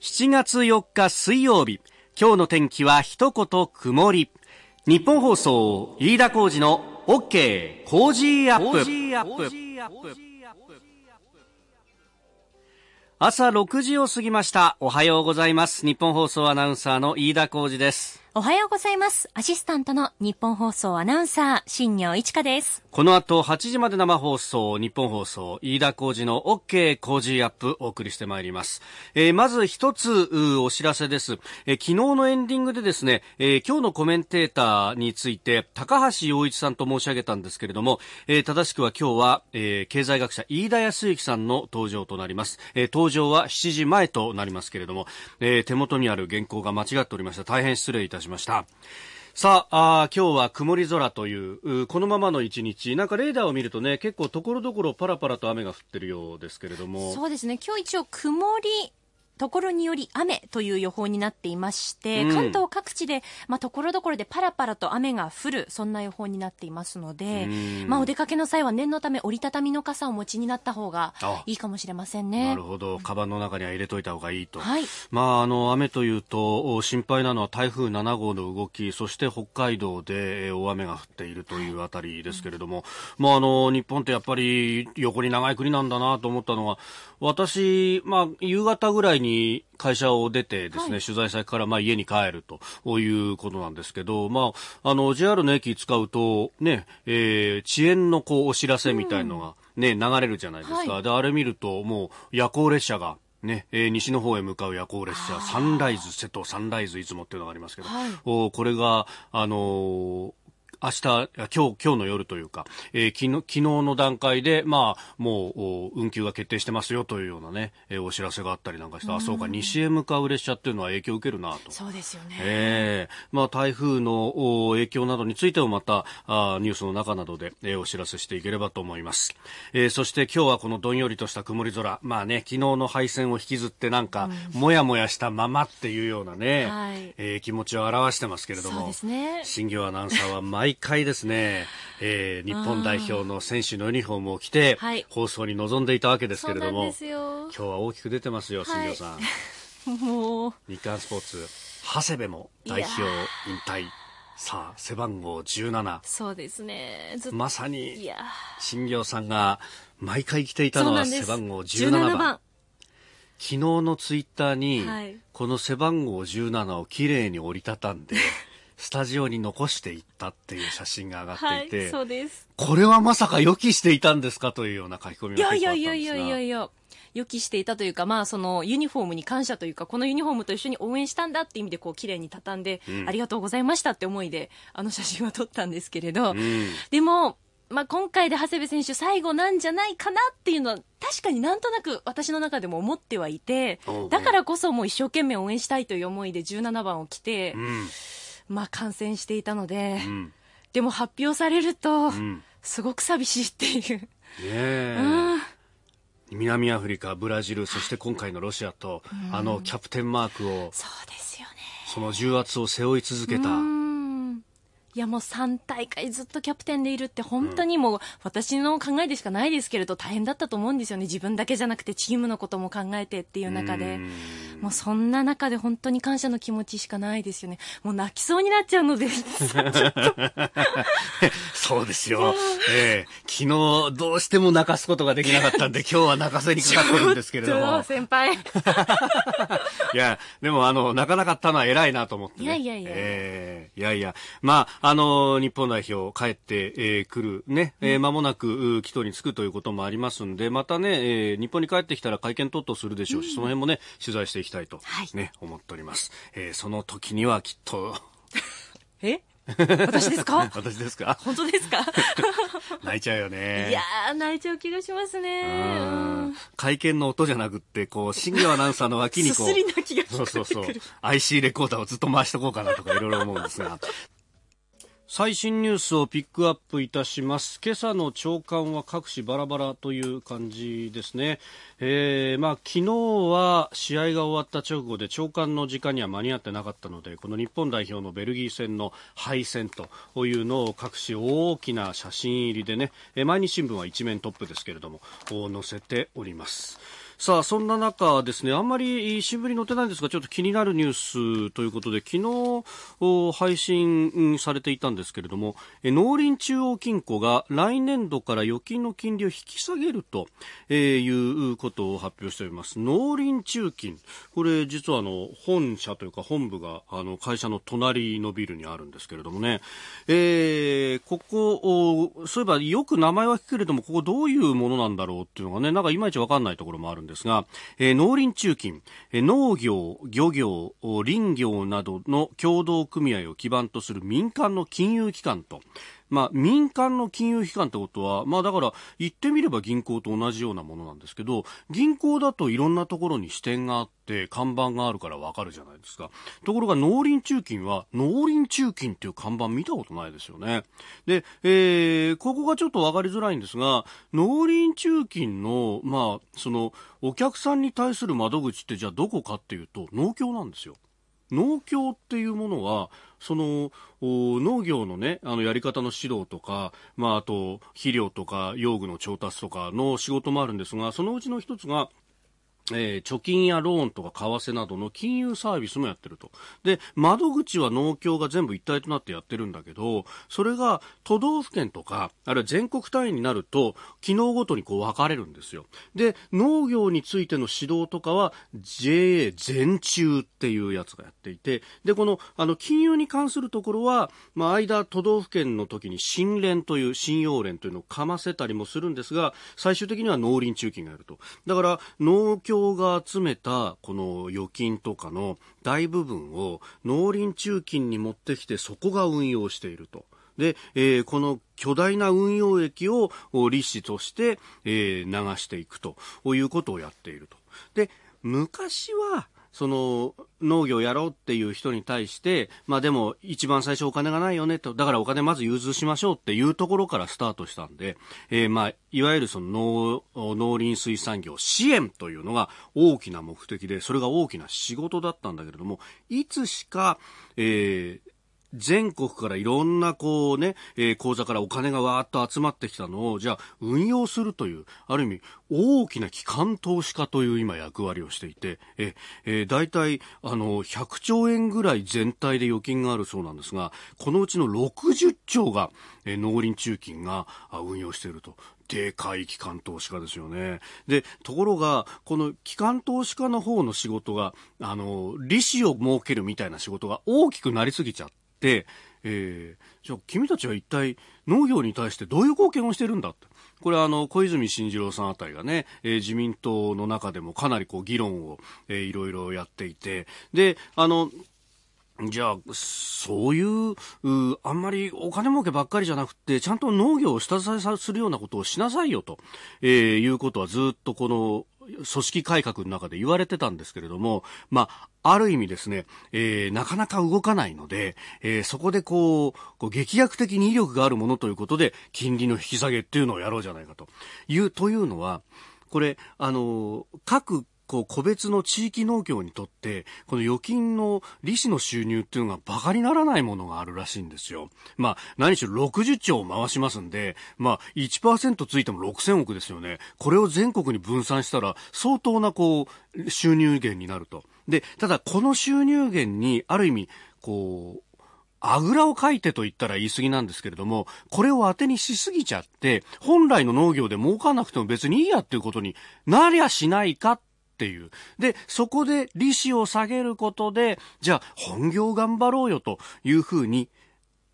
7月4日水曜日今日の天気は一言曇り日本放送飯田浩司の OK 工事アップ朝6時を過ぎました。おはようございます。日本放送アナウンサーの飯田浩司です。おはようございます。アシスタントの日本放送アナウンサー、新庄一華です。この後8時まで生放送、日本放送、飯田浩二の OK 工事アップお送りしてまいります。えー、まず一つお知らせです、えー、昨日のエンディングでですね、えー、今日のコメンテーターについて、高橋洋一さんと申し上げたんですけれども、えー、正しくは今日は、えー、経済学者飯田康之さんの登場となります。えー、登場は7時前となりますけれども、えー、手元にある原稿が間違っておりました。大変失礼いたしまししました。さああ今日は曇り空というこのままの一日なんかレーダーを見るとね結構ところどころパラパラと雨が降ってるようですけれどもそうですね今日一応曇りところにより雨という予報になっていまして、うん、関東各地で、まあ、ところどころでパラパラと雨が降る、そんな予報になっていますので、まあ、お出かけの際は念のため折りたたみの傘をお持ちになった方がいいかもしれませんね。なるほど。カバンの中には入れといた方がいいと。はい、まあ、あの、雨というと、心配なのは台風7号の動き、そして北海道で大雨が降っているというあたりですけれども、はい、まあ、あの、日本ってやっぱり横に長い国なんだなと思ったのは、私、まあ、夕方ぐらいにに会社を出てですね、はい、取材先からまあ家に帰るということなんですけど、まあ、あの、JR の駅使うと、ね、えー、遅延のこうお知らせみたいのがね、うん、流れるじゃないですか。はい、で、あれ見ると、もう夜行列車が、ね、えー、西の方へ向かう夜行列車、サンライズ瀬戸、サンライズつもっていうのがありますけど、はい、おこれが、あのー、明日、今日、今日の夜というか、えー、昨日、昨日の段階で、まあ、もう、運休が決定してますよというようなね、えー、お知らせがあったりなんかして、あ、そうか、西へ向かう列車っていうのは影響を受けるなと。そうですよね。ええー、まあ、台風の影響などについてもまた、あニュースの中などで、えー、お知らせしていければと思います。えー、そして今日はこのどんよりとした曇り空、まあね、昨日の敗戦を引きずってなんか、もやもやしたままっていうようなね、はい、えー、気持ちを表してますけれども、そうですね。新業アナウンサーは毎毎回ですね、えー、日本代表の選手のユニフォームを着て、放送に臨んでいたわけですけれども、今日は大きく出てますよ、杉庄さん。はい、もう。日刊スポーツ、長谷部も代表引退。さあ背番号17そうですねまさに新業さんが毎回着ていたのは背番号17番 ,17 番昨日のツイッターに、はい、この背番号17をきれいに折りたたんでスタジオに残していったっていう写真が上がっていて、はい、そうですこれはまさか予期していたんですかというような書き込みがいやいやいやいやいや予期していたというか、まあ、そのユニフォームに感謝というかこのユニフォームと一緒に応援したんだっていう意味でこう綺麗に畳んで、うん、ありがとうございましたって思いであの写真は撮ったんですけれど、うん、でも、まあ、今回で長谷部選手最後なんじゃないかなっていうのは確かになんとなく私の中でも思ってはいてだからこそもう一生懸命応援したいという思いで17番を着て。うんまあ、感染していたので、うん、でも発表されると、すごく寂しいっていう。ね南アフリカ、ブラジル、そして今回のロシアと、あのキャプテンマークを、そうですよね。その重圧を背負い続けた。いやもう3大会ずっとキャプテンでいるって本当にもう私の考えでしかないですけれど大変だったと思うんですよね自分だけじゃなくてチームのことも考えてっていう中でもうそんな中で本当に感謝の気持ちしかないですよね。もう泣きそうになっちゃうので そうですよ。ええー、昨日どうしても泣かすことができなかったんで、今日は泣かせにかかってるんですけれども。先輩。いや、でもあの、泣かなかったのは偉いなと思って、ね、いやいやいや。えー、いやいや。まあ、あの、日本代表帰ってく、えー、るね、えー、間もなく、帰途に着くということもありますんで、またね、えー、日本に帰ってきたら会見とっとするでしょうし、うん、その辺もね、取材していききたいとね、はい、思っております、えー、その時にはきっと え私ですか 私ですか本当ですか 泣いちゃうよね。いや泣いちゃう気がしますね、会見の音じゃなくって、こう、新庄アナウンサーの脇にこう、そうそうそう、IC レコーダーをずっと回しとこうかなとかいろいろ思うんですが、最新ニュースをピックアップいたします。今朝の朝刊は各紙バラバラという感じですね。えー、まあ昨日は試合が終わった直後で朝刊の時間には間に合ってなかったので、この日本代表のベルギー戦の敗戦というのを各紙大きな写真入りでね、毎日新聞は一面トップですけれども、載せております。さあ、そんな中ですね、あんまり新聞に載ってないんですが、ちょっと気になるニュースということで、昨日配信されていたんですけれども、農林中央金庫が来年度から預金の金利を引き下げると、えいうことを発表しております。農林中金。これ実はあの、本社というか本部があの、会社の隣のビルにあるんですけれどもね、えー、ここ、そういえばよく名前は聞くけれども、ここどういうものなんだろうっていうのがね、なんかいまいちわかんないところもあるんですが、えー、農林中金、えー、農業、漁業、林業などの協同組合を基盤とする民間の金融機関と、まあ、民間の金融機関ってことは、まあ、だから言ってみれば銀行と同じようなものなんですけど銀行だといろんなところに支店があって看板があるからわかるじゃないですかところが農林中金は農林中金っていう看板見たことないですよねで、えー、ここがちょっとわかりづらいんですが農林中金の,、まあ、そのお客さんに対する窓口ってじゃあどこかっていうと農協なんですよ。農協っていうものは、その、農業のね、あの、やり方の指導とか、まあ、あと、肥料とか、用具の調達とかの仕事もあるんですが、そのうちの一つが、えー、貯金やローンとか為替などの金融サービスもやってると。で、窓口は農協が全部一体となってやってるんだけど、それが都道府県とか、あるいは全国単位になると、機能ごとにこう分かれるんですよ。で、農業についての指導とかは JA 全中っていうやつがやっていて、で、この、あの、金融に関するところは、まあ、間都道府県の時に新連という、信用連というのをかませたりもするんですが、最終的には農林中金がやると。だから、農協党が集めたこの預金とかの大部分を農林中金に持ってきてそこが運用していると。で、えー、この巨大な運用益を利子として、えー、流していくということをやっていると。で、昔は、その農業やろうっていう人に対して、まあでも一番最初お金がないよねと、だからお金まず融通しましょうっていうところからスタートしたんで、えー、まあ、いわゆるその農、農林水産業支援というのが大きな目的で、それが大きな仕事だったんだけれども、いつしか、えー、全国からいろんなこうね、えー、口座からお金がわーっと集まってきたのを、じゃあ運用するという、ある意味大きな機関投資家という今役割をしていて、え、えー、大体あの、100兆円ぐらい全体で預金があるそうなんですが、このうちの60兆が、えー、農林中金が運用していると。でかい機関投資家ですよね。で、ところが、この機関投資家の方の仕事が、あの、利子を設けるみたいな仕事が大きくなりすぎちゃって、、えー、じゃあ君たちは一体農業に対してどういう貢献をしてるんだって。これはあの、小泉進次郎さんあたりがね、えー、自民党の中でもかなりこう議論を、えー、いろいろやっていて、で、あの、じゃあ、そういう、うあんまりお金儲けばっかりじゃなくて、ちゃんと農業を下支えするようなことをしなさいよと、えー、いうことはずっとこの組織改革の中で言われてたんですけれども、まあ、ある意味ですね、えー、なかなか動かないので、えー、そこでこう、こう劇薬的に威力があるものということで、金利の引き下げっていうのをやろうじゃないかと。いう、というのは、これ、あの、各こう個別の地域農業にとってこの預金の利子の収入っていうのがバカにならないものがあるらしいんですよ。まあ何しろ60兆を回しますんで、まあ1%ついても6000億ですよね。これを全国に分散したら相当なこう収入源になると。で、ただこの収入源にある意味こうあぐらをかいてと言ったら言い過ぎなんですけれども、これを当てにしすぎちゃって、本来の農業で儲かなくても別にいいやっていうことになりゃしないかっっていう。で、そこで利子を下げることで、じゃあ本業頑張ろうよというふうに、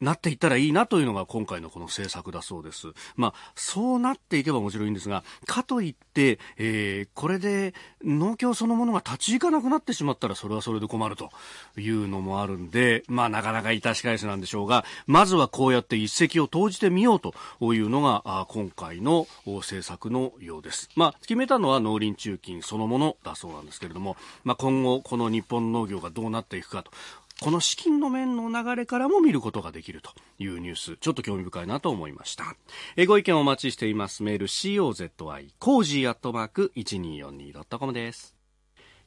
なっていったらいいなというのが今回のこの政策だそうです。まあ、そうなっていけばもちろんいいんですが、かといって、えー、これで農協そのものが立ち行かなくなってしまったらそれはそれで困るというのもあるんで、まあ、なかなか致し返しなんでしょうが、まずはこうやって一石を投じてみようというのが、今回の政策のようです。まあ、決めたのは農林中金そのものだそうなんですけれども、まあ、今後この日本農業がどうなっていくかとこの資金の面の流れからも見ることができるというニュース、ちょっと興味深いなと思いました。えご意見お待ちしています。メール COZY コージーアットマーク 1242.com です。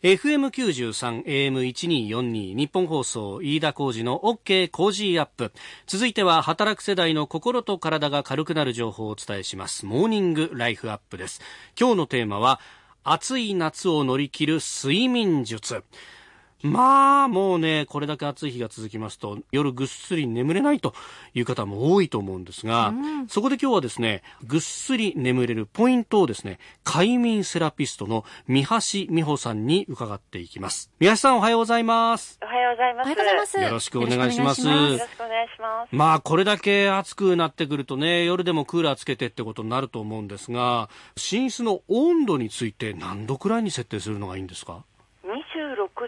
FM93、AM1242、日本放送、飯田工事の OK 工事アップ。続いては、働く世代の心と体が軽くなる情報をお伝えします。モーニングライフアップです。今日のテーマは、暑い夏を乗り切る睡眠術。まあもうね、これだけ暑い日が続きますと、夜ぐっすり眠れないという方も多いと思うんですが、うん、そこで今日はですね、ぐっすり眠れるポイントをですね、快眠セラピストの三橋美穂さんに伺っていきます。三橋さんおはようございます。おはようございます。おはようございます。よろしくお願いします。よろしくお願いします。まあこれだけ暑くなってくるとね、夜でもクーラーつけてってことになると思うんですが、寝室の温度について何度くらいに設定するのがいいんですか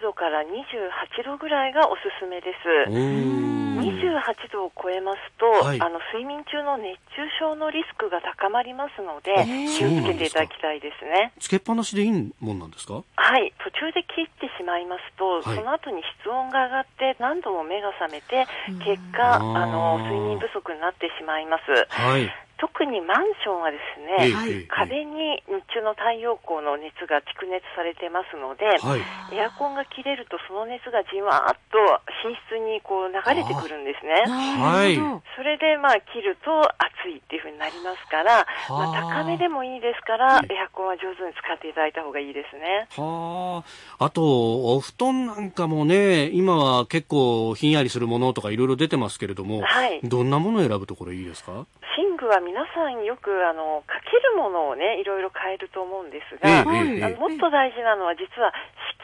26度から28度ぐらいがおすすめです。28度を超えますと、はい、あの睡眠中の熱中症のリスクが高まりますので、気をつけていただきたいですね。つけっぱなしでいいもんなんですかはい、途中で切ってしまいますと、はい、その後に室温が上がって何度も目が覚めて、結果、あの睡眠不足になってしまいます。はい特にマンションはですね、はい、壁に日中の太陽光の熱が蓄熱されてますので、はい、エアコンが切れるとその熱がじわーっと寝室にこう流れてくるんですね。はい、それでまあ切ると暑いっていうふうになりますから、まあ、高めでもいいですから、エアコンは上手に使っていただいた方がいいですね。はあと、お布団なんかもね、今は結構ひんやりするものとかいろいろ出てますけれども、はい、どんなものを選ぶところいいですか寝具は皆さんよくあのかけるものをねいろいろ変えると思うんですが、あもっと大事なのは実は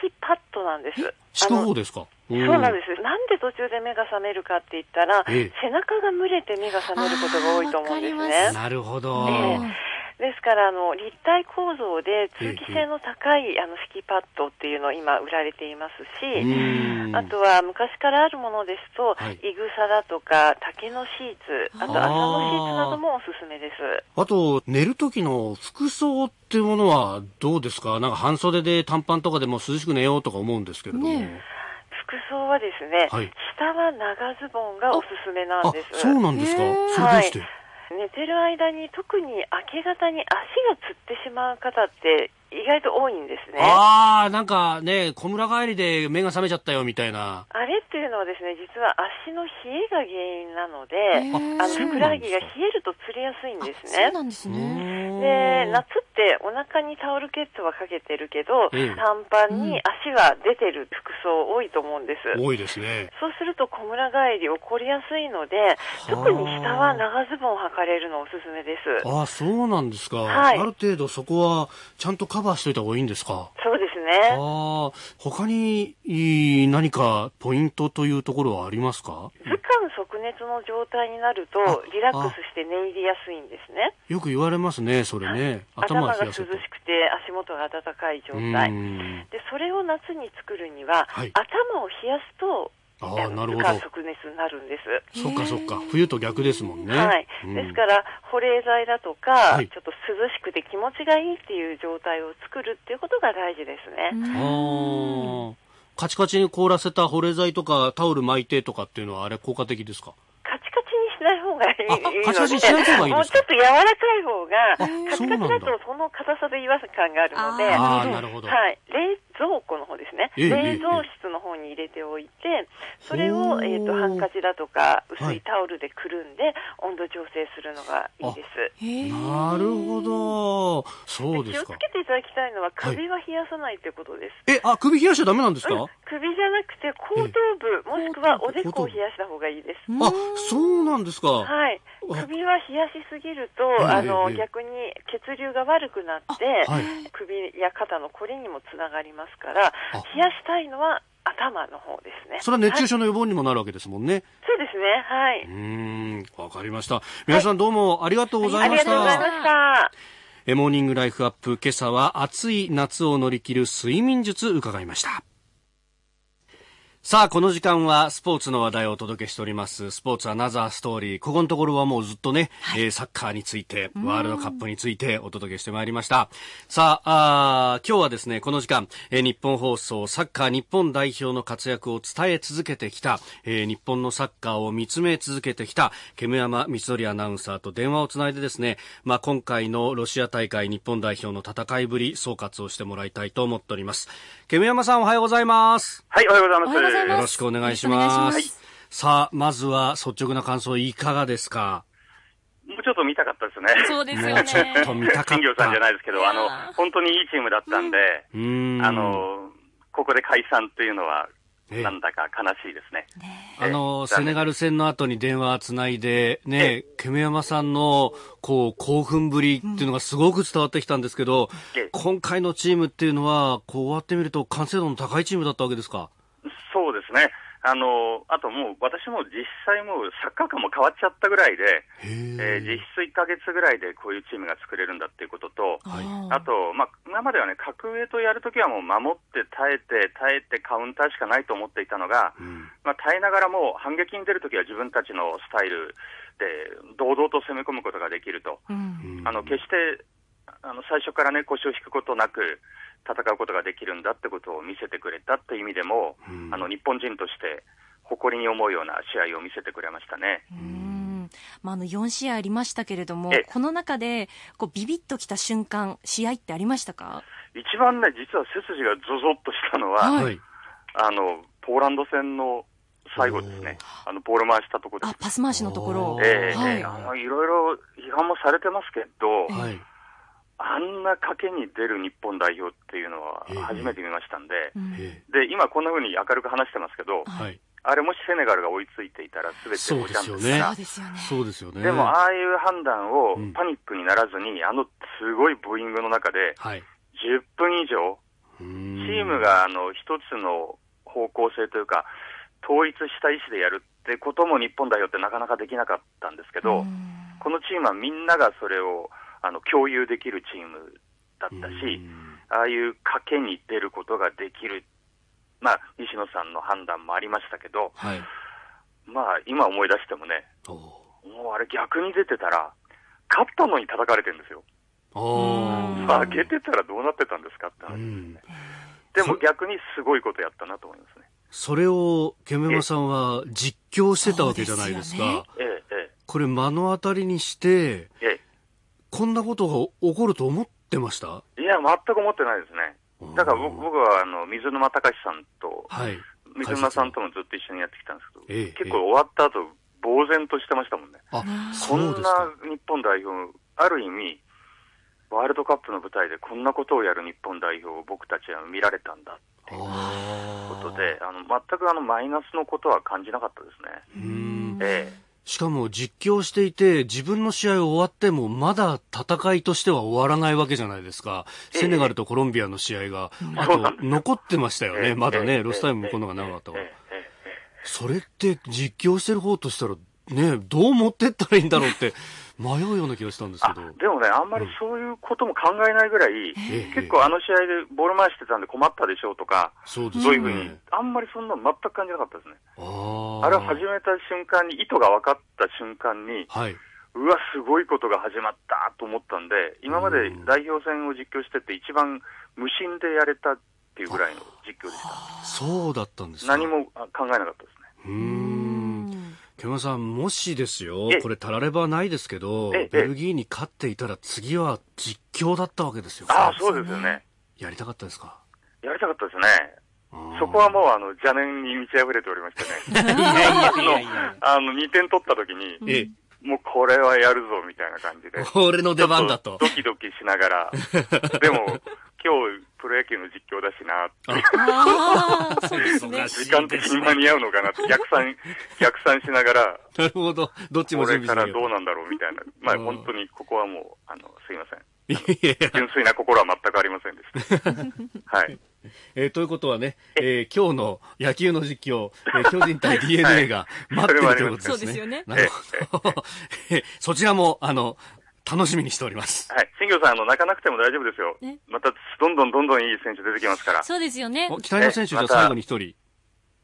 敷きパッドなんです。敷く方ですかそうなんです。なんで途中で目が覚めるかって言ったら、背中が蒸れて目が覚めることが多いと思うんですね。なるほど。ねですからあの立体構造で通気性の高いあの敷きパッドっていうのを今売られていますし、あとは昔からあるものですと、はい、イグサだとか竹のシーツ、あと麻のシーツなどもおすすめです。あと寝る時の服装っていうものはどうですか。なんか半袖で短パンとかでも涼しく寝ようとか思うんですけれども。ね服装はですね、はい、下は長ズボンがおすすめなんです。そうなんですか。それどうして、はい寝てる間に特に明け方に足がつってしまう方って意外と多いんですね。ああ、なんかね、小村帰りで目が覚めちゃったよみたいな。あれっていうのはですね、実は足の冷えが原因なので、あの、ふくらはぎが冷えるとつりやすいんですね。そうなんですね。で、夏ってお腹にタオルケットはかけてるけど、短パンに足は出てる服装多いと思うんです。多いですね。そうすると小村帰り起こりやすいので、特に下は長ズボンを履かれるのおすすめです。ああ、そうなんですか。はい、ある程度そこはちゃんとカバーバーしといた方がいいんですかそうですね。ああ、他に何かポイントというところはありますか頭寒即熱の状態になると、リラックスして寝入りやすいんですね。よく言われますね、それね。頭が涼しくて足元が暖かい状態。で、それを夏に作るには、はい、頭を冷やすとあなるほど熱になるんです。そっかそっか、冬と逆ですもんね。はい。うん、ですから、保冷剤だとか、はい、ちょっと涼しくて気持ちがいいっていう状態を作るっていうことが大事ですね。ああ。カチカチに凍らせた保冷剤とかタオル巻いてとかっていうのはあれ効果的ですかにしない方がいいので、もうちょっと柔らかい方が、カチカチだとその硬さで違和感があるので、はい、冷蔵庫の方ですね、冷蔵室の方に入れておいて、それを、えーと、ハンカチだとか薄いタオルでくるんで、はい、温度調整するのがいいです。なるほど、そうです気をつけていただきたいのは、首は冷やさないということです。はい、えあ首冷やしちゃだめなんですか、うん、首じゃなくて、後頭部、もしくはおでこを冷やした方がいいです。あそうなんですか。はい、首は冷やしすぎると、あの逆に血流が悪くなって、はい、首や肩のこりにもつながります。ますから、冷やしたいのは頭の方ですね。それは熱中症の予防にもなるわけですもんね。はい、そうですね。はい。うん、わかりました。皆さんどうもありがとうございました。はい、ありがとうございました。エモーニングライフアップ、今朝は暑い夏を乗り切る睡眠術伺いました。さあ、この時間はスポーツの話題をお届けしております。スポーツアナザーストーリー。ここのところはもうずっとね、はい、えー、サッカーについて、ワールドカップについてお届けしてまいりました。さああ、今日はですね、この時間、えー、日本放送、サッカー日本代表の活躍を伝え続けてきた、えー、日本のサッカーを見つめ続けてきた、煙山光則アナウンサーと電話をつないでですね、まあ、今回のロシア大会日本代表の戦いぶり、総括をしてもらいたいと思っております。煙山さんおはようございます。はい、おはようございます。ざいます。よろしくお願いします。さあ、まずは率直な感想いかがですかもうちょっと見たかったですね。そうですよね。もうちょっと見たかった。金魚さんじゃないですけど、あの、本当にいいチームだったんで、うん、あの、ここで解散っていうのは、なんだか悲しいですね。あの、セネガル戦の後に電話つないで、ね、ケメ山さんの、こう、興奮ぶりっていうのがすごく伝わってきたんですけど、今回のチームっていうのは、こう終わってみると完成度の高いチームだったわけですかそうですね。あの、あともう私も実際もうサッカー界も変わっちゃったぐらいで、えー、実質1か月ぐらいでこういうチームが作れるんだっていうことと、はい、あと、まあ、今まではね、格上とやるときはもう守って耐えて、耐えてカウンターしかないと思っていたのが、うん、まあ、耐えながらも反撃に出るときは自分たちのスタイルで堂々と攻め込むことができると。うん、あの決してあの最初からね腰を引くことなく、戦うことができるんだってことを見せてくれたっていう意味でも、うん、あの日本人として誇りに思うような試合を見せてくれましたね。まあ、あの4試合ありましたけれども、この中でこうビビッときた瞬間、試合ってありましたか一番ね、実は背筋がぞぞっとしたのは、はい、あのポーランド戦の最後ですね、あのボール回したところあパス回しのところ、えーはい、いろいろ批判もされてますけど、はい、あんな賭けに出る日本代表っていうのは初めて見ましたんで、で今、こんなふうに明るく話してますけど、はい、あれ、もしセネガルが追いついていたら、すべて落ちたんですから、そうですよねでも、ああいう判断をパニックにならずに、うん、あのすごいブーイングの中で、はい、10分以上、チームがあの一つの方向性というか、統一した意思でやるってことも日本代表ってなかなかできなかったんですけど、このチームはみんながそれを。あの共有できるチームだったし、ああいう賭けに出ることができる、まあ、西野さんの判断もありましたけど、はい、まあ、今思い出してもね、もうあれ逆に出てたら、勝ったのに叩かれてるんですよ。負けてたらどうなってたんですかって話ですね。でも逆にすごいことやったなと思いますね。それを、ケメマさんは実況してたわけじゃないですか。ええ、これ目の当たりにして、ええ、こんなことが起こると思ってましたいや、全く思ってないですね。だから僕はあの水沼隆さんと、水沼さんともずっと一緒にやってきたんですけど、結構終わった後、呆然としてましたもんね。あこんな日本代表、ある意味、ワールドカップの舞台でこんなことをやる日本代表を僕たちは見られたんだっていうことで、あの全くあのマイナスのことは感じなかったですね。ええしかも実況していて、自分の試合終わっても、まだ戦いとしては終わらないわけじゃないですか。セネガルとコロンビアの試合が、あと、残ってましたよね。まだね、ロスタイムもこのが長かったから。それって、実況してる方としたら、ね、どう持ってったらいいんだろうって迷うような気がしたんですけど。でもね、あんまりそういうことも考えないぐらい、うん、結構あの試合でボール回してたんで困ったでしょうとか、そうですね。そういうふうに、あんまりそんなの全く感じなかったですね。ああれを始めた瞬間に、意図が分かった瞬間に、はい。うわ、すごいことが始まったと思ったんで、今まで代表戦を実況してて、一番無心でやれたっていうぐらいの実況でした。そうだったんです何も考えなかったですね。うん。ケマさん、もしですよ、これ、たらればないですけど、ベルギーに勝っていたら、次は実況だったわけですよ。ああ、そうですよね。やりたかったですかやりたかったですね。そこはもう、あの、邪念に満ち溢れておりましてね。あの、2点取った時に、もうこれはやるぞみたいな感じで。俺の出番だと。ドキドキしながら。でも、今日プロ野球の実況だしなって 時間的に間に合うのかなって 逆算、逆算しながら、なるほど、どっちも準備これからどうなんだろうみたいな、まあ本当にここはもう、あのすいません。純粋な心は全くありませんでした。はい。えー、ということはね、えー、今日の野球の実況、えー、巨人対 DNA が待ってるということですね。そうですよね。なるほど。そちらも、あの、楽しみにしております。はい。新庄さん、あの、泣かなくても大丈夫ですよ。また、どんどんどんどんいい選手出てきますから。そうですよね。期待の選手ゃ最後に一人。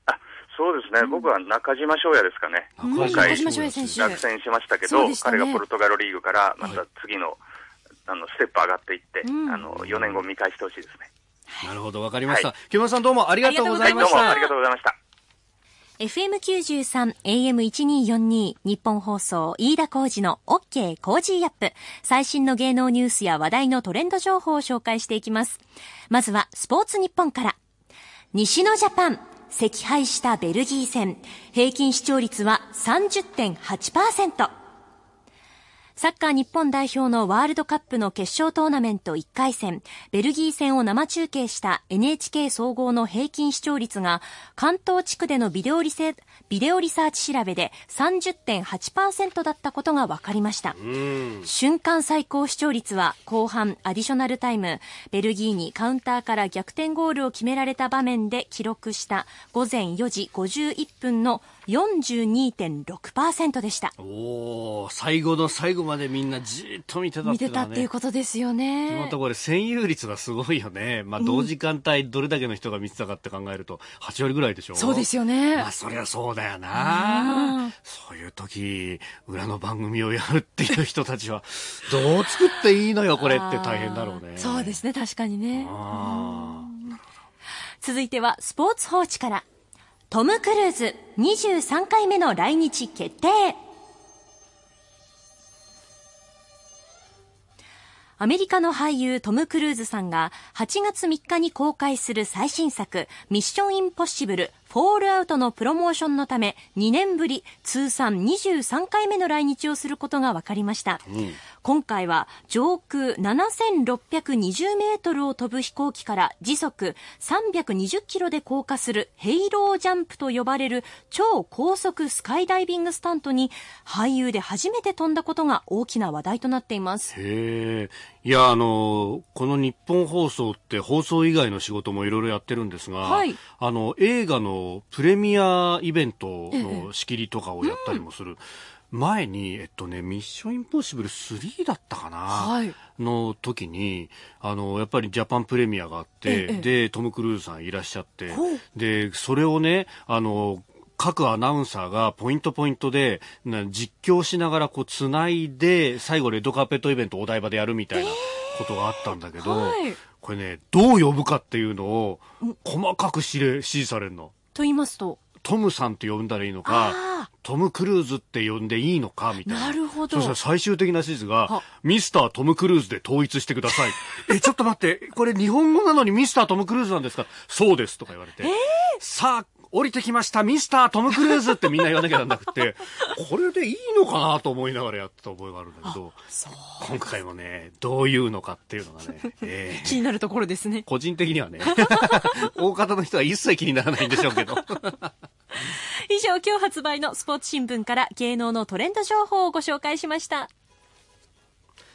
あ、そうですね。うん、僕は中島翔也ですかね。今回、落選しましたけど、ね、彼がポルトガルリーグから、また次の、はい、あの、ステップ上がっていって、うん、あの、4年後見返してほしいですね。なるほど、わかりました。木村さんどうもありがとうございました。どうもありがとうございました。FM93、AM1242、日本放送、飯田浩二の OK 工事アップ。最新の芸能ニュースや話題のトレンド情報を紹介していきます。まずは、スポーツ日本から。西野ジャパン、惜敗したベルギー戦。平均視聴率は30.8%。サッカー日本代表のワールドカップの決勝トーナメント1回戦、ベルギー戦を生中継した NHK 総合の平均視聴率が、関東地区でのビデオリセビデオリサーチ調べで30.8%だったことが分かりました。瞬間最高視聴率は後半アディショナルタイム、ベルギーにカウンターから逆転ゴールを決められた場面で記録した午前4時51分の42.6%でしたおお最後の最後までみんなじっと見てたって、ね、見てたっていうことですよねまたこれ占有率がすごいよね、まあ、同時間帯どれだけの人が見てたかって考えると8割ぐらいでしょ、うそうですよねまあそりゃそうだよな、そういう時裏の番組をやるっていう人たちはどう作っていいのよこれって大変だろうねそうですね確かにね、う続いてはスポーツ報知からトム・クルーズ23回目の来日決定アメリカの俳優トム・クルーズさんが8月3日に公開する最新作ミッション・インポッシブルフォールアウトのプロモーションのため、2年ぶり、通算23回目の来日をすることが分かりました。うん、今回は、上空7620メートルを飛ぶ飛行機から時速320キロで降下するヘイロージャンプと呼ばれる超高速スカイダイビングスタントに、俳優で初めて飛んだことが大きな話題となっています。へいや、あの、この日本放送って放送以外の仕事もいろいろやってるんですが、はい、あの、映画のプレミアイベントの仕切りとかをやったりもする。ええうん、前に、えっとね、ミッションインポッシブル3だったかな、はい、の時に、あの、やっぱりジャパンプレミアがあって、え、で、トム・クルーズさんいらっしゃって、で、それをね、あの、各アナウンサーがポイントポイントで、実況しながらこうないで、最後レッドカーペットイベントお台場でやるみたいなことがあったんだけど、えーはい、これね、どう呼ぶかっていうのを、細かく指令、指示されるの。と言いますとトムさんって呼んだらいいのか、トム・クルーズって呼んでいいのか、みたいな。なるほど。そしたら最終的な指示が、ミスター・トム・クルーズで統一してください。え、ちょっと待って、これ日本語なのにミスター・トム・クルーズなんですかそうです、とか言われて。えー、さあ、降りてきました、ミスタートム・クルーズってみんな言わなきゃなんなくて、これでいいのかなと思いながらやってた覚えがあるんだけど、今回もね、どういうのかっていうのがね、えー、気になるところですね。個人的にはね、大方の人は一切気にならないんでしょうけど。以上、今日発売のスポーツ新聞から芸能のトレンド情報をご紹介しました。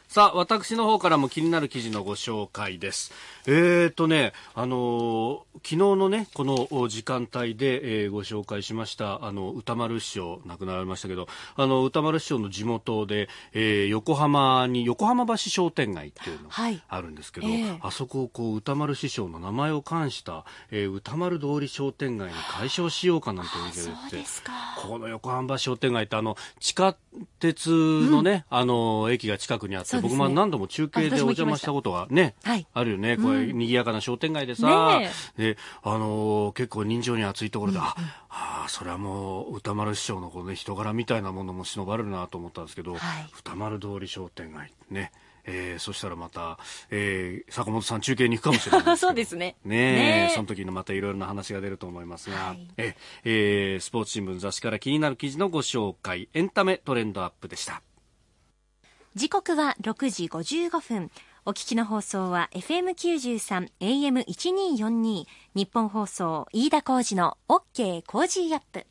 さあ、私の方からも気になる記事のご紹介です。えーとね、あのー、昨日のね、この時間帯で、えー、ご紹介しました、あの、歌丸師匠、亡くなられましたけど、あの、歌丸師匠の地元で、えー、横浜に、横浜橋商店街っていうのがあるんですけど、はいえー、あそこをこう、歌丸師匠の名前を冠した、えー、歌丸通り商店街に解消しようかなんて言って、この横浜橋商店街ってあの、地下鉄のね、うん、あの、駅が近くにあって、ね、僕も何度も中継でお邪魔したことがね、はい、あるよね、これ。賑やかな商店街でさ、であの結構人情に厚いところで、ああそれはもう歌丸師匠のこの、ね、人柄みたいなものも忍ばれるなと思ったんですけど、歌丸通り商店街ね。えー、そしたらまた、えー、坂本さん中継に行くかもしれない そうですねねねその時のまたいろいろな話が出ると思いますが、はい、ええー、スポーツ新聞雑誌から気になる記事のご紹介エンタメトレンドアップでした時刻は6時55分お聞きの放送は FM93 AM1242 日本放送飯田浩二の OK コージーアップ。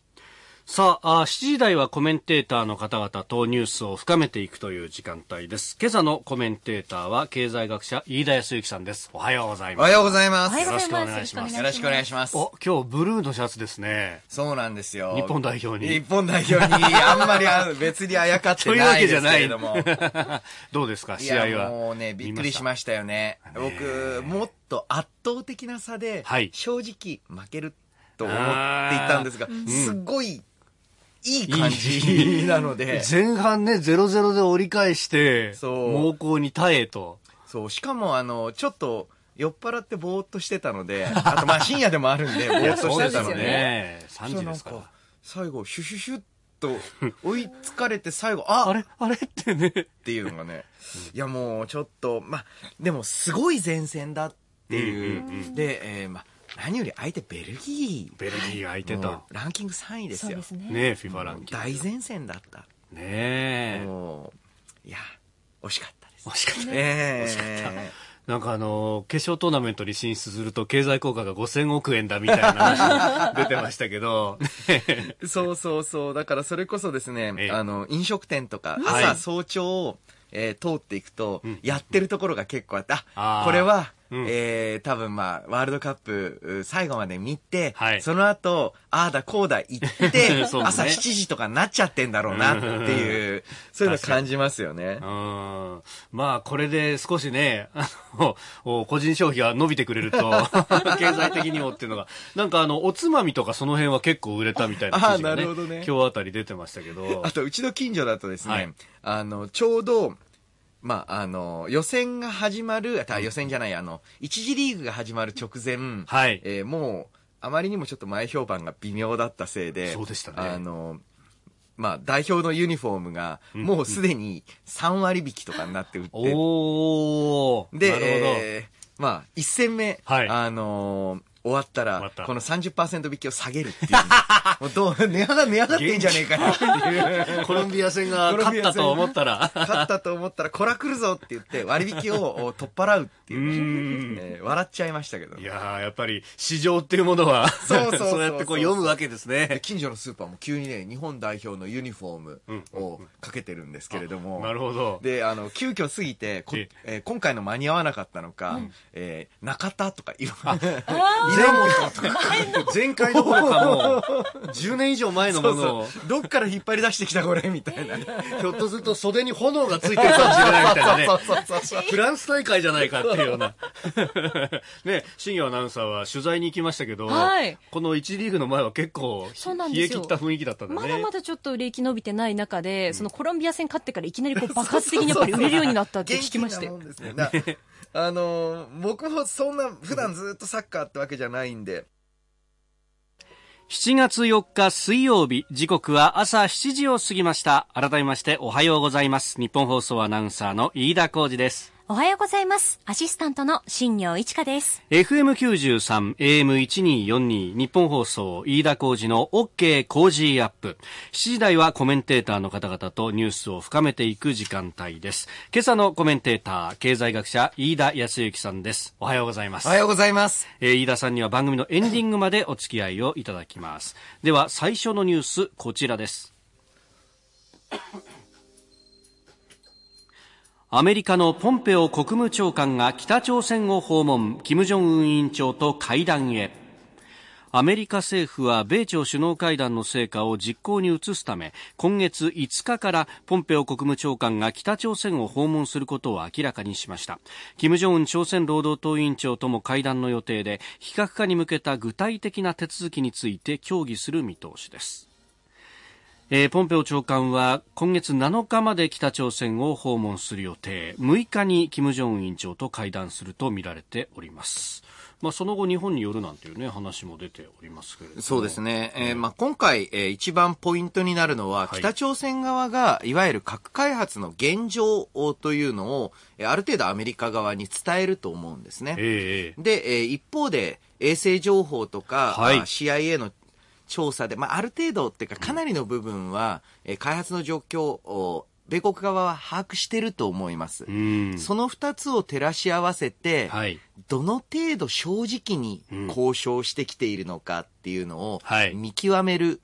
さあ、7時台はコメンテーターの方々とニュースを深めていくという時間帯です。今朝のコメンテーターは経済学者飯田康之さんです。おはようございます。おはようございます。よろしくお願いします。よろしくお願いします。お、今日ブルーのシャツですね。そうなんですよ。日本代表に。日本代表に、あんまり別にあやかってないですけれども。ううど どうですか、試合は。もうね、びっくりしましたよね。僕、もっと圧倒的な差で、はい、正直負けると思っていたんですが、すごい、いい感じなので。前半ね、0-0で折り返して、猛攻に耐えと。そう、しかもあの、ちょっと、酔っ払ってぼーっとしてたので、あとまあ 深夜でもあるんで、ぼーっとしてたので。でね、3時ですかか最後、シュシュシュッと追いつかれて最後、ああれあれってね。っていうのがね。いやもうちょっと、まあ、でもすごい前線だっていう。で、えー、まあ、何より相手ベルギーベルギー相手とランキング3位ですよねえ FIFA ランキング大前線だったねえもういや惜しかったです惜しかった、ねえ惜しかったなんかあの、決勝トーナメントに進出すると経済効果が5000億円だみたいな話出てましたけど。そうそうそう。だからそれこそですね、あの、飲食店とか、朝早朝を、えー、通っていくと、やってるところが結構あって、あ、これはうん、えー、多分まあ、ワールドカップ最後まで見て、はい、その後、ああだこうだ行って ね、朝7時とかになっちゃってんだろうなっていう、そういうの感じますよね。まあ、これで少しね、あの、個人消費が伸びてくれると、経済的にもっていうのが、なんかあの、おつまみとかその辺は結構売れたみたいな記事がね、ね今日あたり出てましたけど。あと、うちの近所だとですね、はい、あの、ちょうど、まあ、あの、予選が始まる、あ予選じゃない、あの、一次リーグが始まる直前、はい、えー、もう、あまりにもちょっと前評判が微妙だったせいで、そうでしたね。あの、まあ、代表のユニフォームが、もうすでに3割引きとかになって売って、うんうん、おで、えー、まあ、1戦目、はい、あのー終わったら、この30%引きを下げるっていう。もうどう、値上が、値上がってんじゃねえかなっていう。コロンビア戦が勝ったと思ったら。勝ったと思ったら、こら来るぞって言って割引を取っ払うっていう、ね、えー、笑っちゃいましたけど。いややっぱり市場っていうものは、そうそうそうやってこう読むわけですね。近所のスーパーも急にね、日本代表のユニフォームをかけてるんですけれども。なるほど。で、あの、急遽すぎて、こえー、今回の間に合わなかったのか、うん、えー、中田とかいろいろ。前回どころかもう、10年以上前のものを。どっから引っ張り出してきたこれみたいな。ひょっとすると袖に炎がついてるかもしれないみたいなね。フランス大会じゃないかっていうような。ね、新業アナウンサーは取材に行きましたけど、はい、この1リーグの前は結構、冷え切った雰囲気だったんだね。まだまだちょっと売れ行き伸びてない中で、そのコロンビア戦勝ってからいきなりこう爆発的にやっぱり売れるようになったって聞きまして。あのー、僕もそんな、普段ずっとサッカーってわけじゃないんで。7月4日水曜日、時刻は朝7時を過ぎました。改めましておはようございます。日本放送アナウンサーの飯田浩二です。おはようございます。アシスタントの新業一華です。FM93、AM1242、日本放送、飯田工事の OK 工事アップ。7時台はコメンテーターの方々とニュースを深めていく時間帯です。今朝のコメンテーター、経済学者、飯田康之さんです。おはようございます。おはようございます。えー、飯田さんには番組のエンディングまでお付き合いをいただきます。では、最初のニュース、こちらです。アメリカのポンペオ国務長官が北朝鮮を訪問、金正恩委員長と会談へ。アメリカ政府は米朝首脳会談の成果を実行に移すため、今月5日からポンペオ国務長官が北朝鮮を訪問することを明らかにしました。金正恩朝鮮労働党委員長とも会談の予定で、非核化に向けた具体的な手続きについて協議する見通しです。えー、ポンペオ長官は今月7日まで北朝鮮を訪問する予定6日に金正恩委員長と会談するとみられております。まあ、その後、日本によるなんていう、ね、話も出ておりますけれどそうですね、えーまあ、今回、え一番ポイントになるのは、北朝鮮側がいわゆる核開発の現状というのを、ある程度アメリカ側に伝えると思うんですね。えー、で、え一方で衛星情報とか、はい、CIA の調査で、まあ、ある程度っていうか、かなりの部分は、え開発の状況を、米国側は把握してると思います。その2つを照らし合わせて、はい、どの程度正直に交渉してきているのかっていうのを見極める、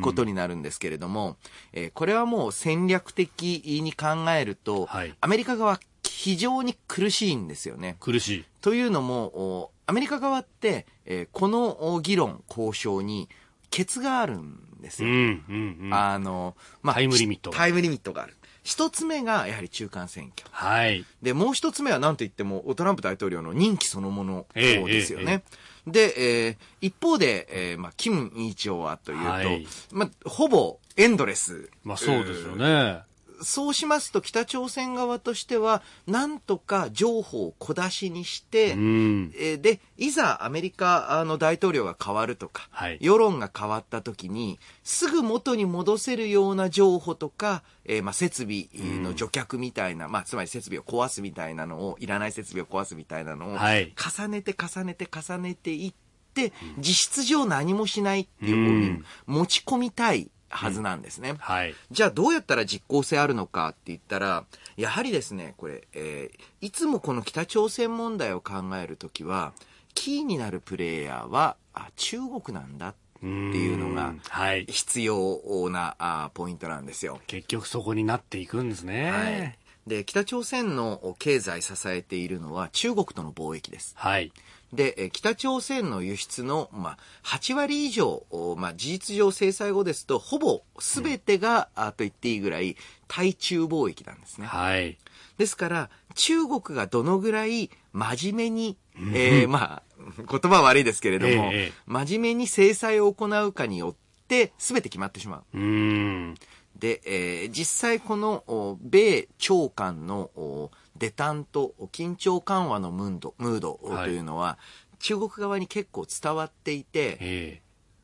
ことになるんですけれども、えー、これはもう戦略的に考えると、はい、アメリカ側非常に苦しいんですよね。苦しい。というのも、アメリカ側って、えー、この議論、交渉に、ケツがあるんですよ。うんうんうん、あの、まあ、タイムリミット。タイムリミットがある。一つ目が、やはり中間選挙。はい。で、もう一つ目は、なんと言っても、トランプ大統領の任期そのものですよね。えーえー、で、えー、一方で、えー、まあ、金委員長はというと、はい、まあ、ほぼエンドレス。まあ、そうですよね。そうしますと北朝鮮側としては、なんとか譲歩を小出しにして、うん、えで、いざアメリカの大統領が変わるとか、はい、世論が変わった時に、すぐ元に戻せるような譲歩とか、えー、まあ設備の除却みたいな、うん、まあつまり設備を壊すみたいなのを、いらない設備を壊すみたいなのを、重ねて重ねて重ねていって、実質上何もしないっていう方に持ち込みたい。はずなんですね。うん、はい、じゃあどうやったら実効性あるのかって言ったら、やはりですね、これ、えー、いつもこの北朝鮮問題を考えるときは、キーになるプレイヤーは、あ、中国なんだっていうのが、はい、必要な、あポイントなんですよ。結局そこになっていくんですね。はい。で、北朝鮮の経済支えているのは中国との貿易です。はい。で、北朝鮮の輸出の、まあ、8割以上、まあ、事実上制裁後ですと、ほぼ全てが、うん、と言っていいぐらい、対中貿易なんですね。はい。ですから、中国がどのぐらい真面目に、うん、えー、まあ、言葉は悪いですけれども、え真面目に制裁を行うかによって、すべて決まってしまう。うんで、えー、実際この米朝官のデタント、緊張緩和のムードムードというのは、中国側に結構伝わっていて、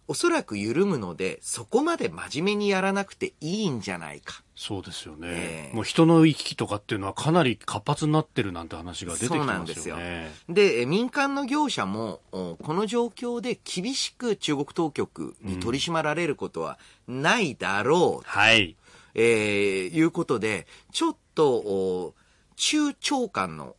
おそらく緩むので、そこまで真面目にやらなくていいんじゃないか。そうですよね。えー、もう人の行き来とかっていうのはかなり活発になってるなんて話が出てきんますよね。で民間の業者も、この状況で厳しく中国当局に取り締まられることはないだろう、うん、はい。えー、いうことで、ちょっと、中長間の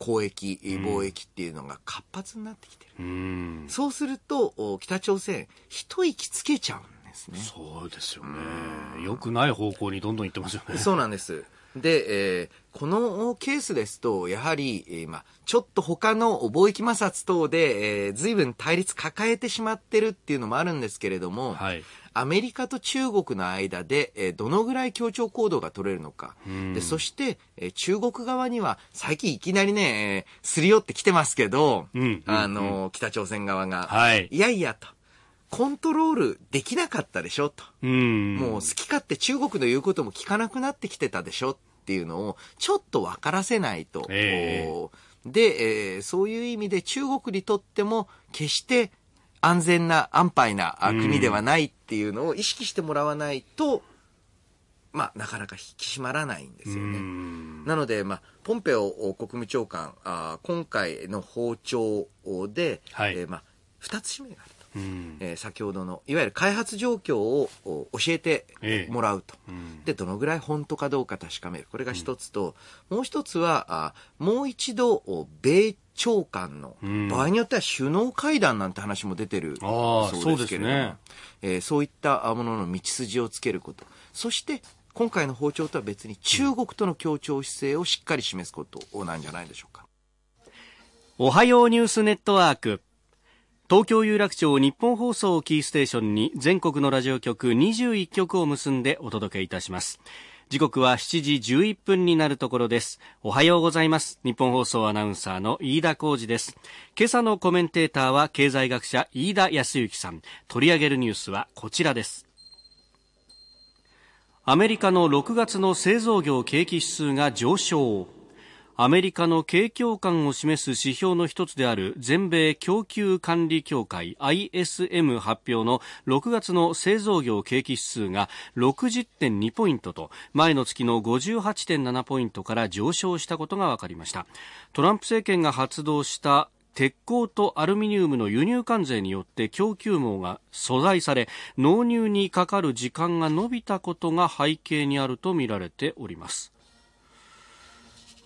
交易、貿易っていうのが活発になってきてる。うん、そうすると、北朝鮮、一息つけちゃうんですね。そうですよね。よくない方向にどんどん行ってますよね。そうなんです。で、えー、このケースですと、やはり、えーま、ちょっと他の貿易摩擦等で、えー、随分対立抱えてしまってるっていうのもあるんですけれども、はい、アメリカと中国の間で、えどのぐらい協調行動が取れるのか。でそして、え中国側には、最近いきなりね、えすり寄ってきてますけど、うん、あの、北朝鮮側が、はい、いやいやと。コントロールできなかったでしょと。うもう好き勝手中国の言うことも聞かなくなってきてたでしょっていうのをちょっと分からせないと。えー、で、えー、そういう意味で中国にとっても決して安全な、安牌な国ではないっていうのを意識してもらわないと、まあ、なかなか引き締まらないんですよね。なので、まあ、ポンペオ国務長官、あ今回の訪朝で、はい、えー、まあ、2つ使命があると。えー、先ほどのいわゆる開発状況を教えてもらうと、ええうん、でどのぐらい本当かどうか確かめるこれが一つと、うん、もう一つはあもう一度米長官の、場合によっては首脳会談なんて話も出てるそうですけれども、ねえそういったものの道筋をつけること、そして今回の訪朝とは別に中国との協調姿勢をしっかり示すことなんじゃないでしょうか。おはようニュースネットワーク。東京有楽町日本放送キーステーションに全国のラジオ局21局を結んでお届けいたします。時刻は7時11分になるところです。おはようございます。日本放送アナウンサーの飯田浩二です。今朝のコメンテーターは経済学者飯田康之さん。取り上げるニュースはこちらです。アメリカの6月の製造業景気指数が上昇。アメリカの景況感を示す指標の一つである全米供給管理協会 ISM 発表の6月の製造業景気指数が60.2ポイントと前の月の58.7ポイントから上昇したことが分かりましたトランプ政権が発動した鉄鋼とアルミニウムの輸入関税によって供給網が阻害され納入にかかる時間が延びたことが背景にあるとみられております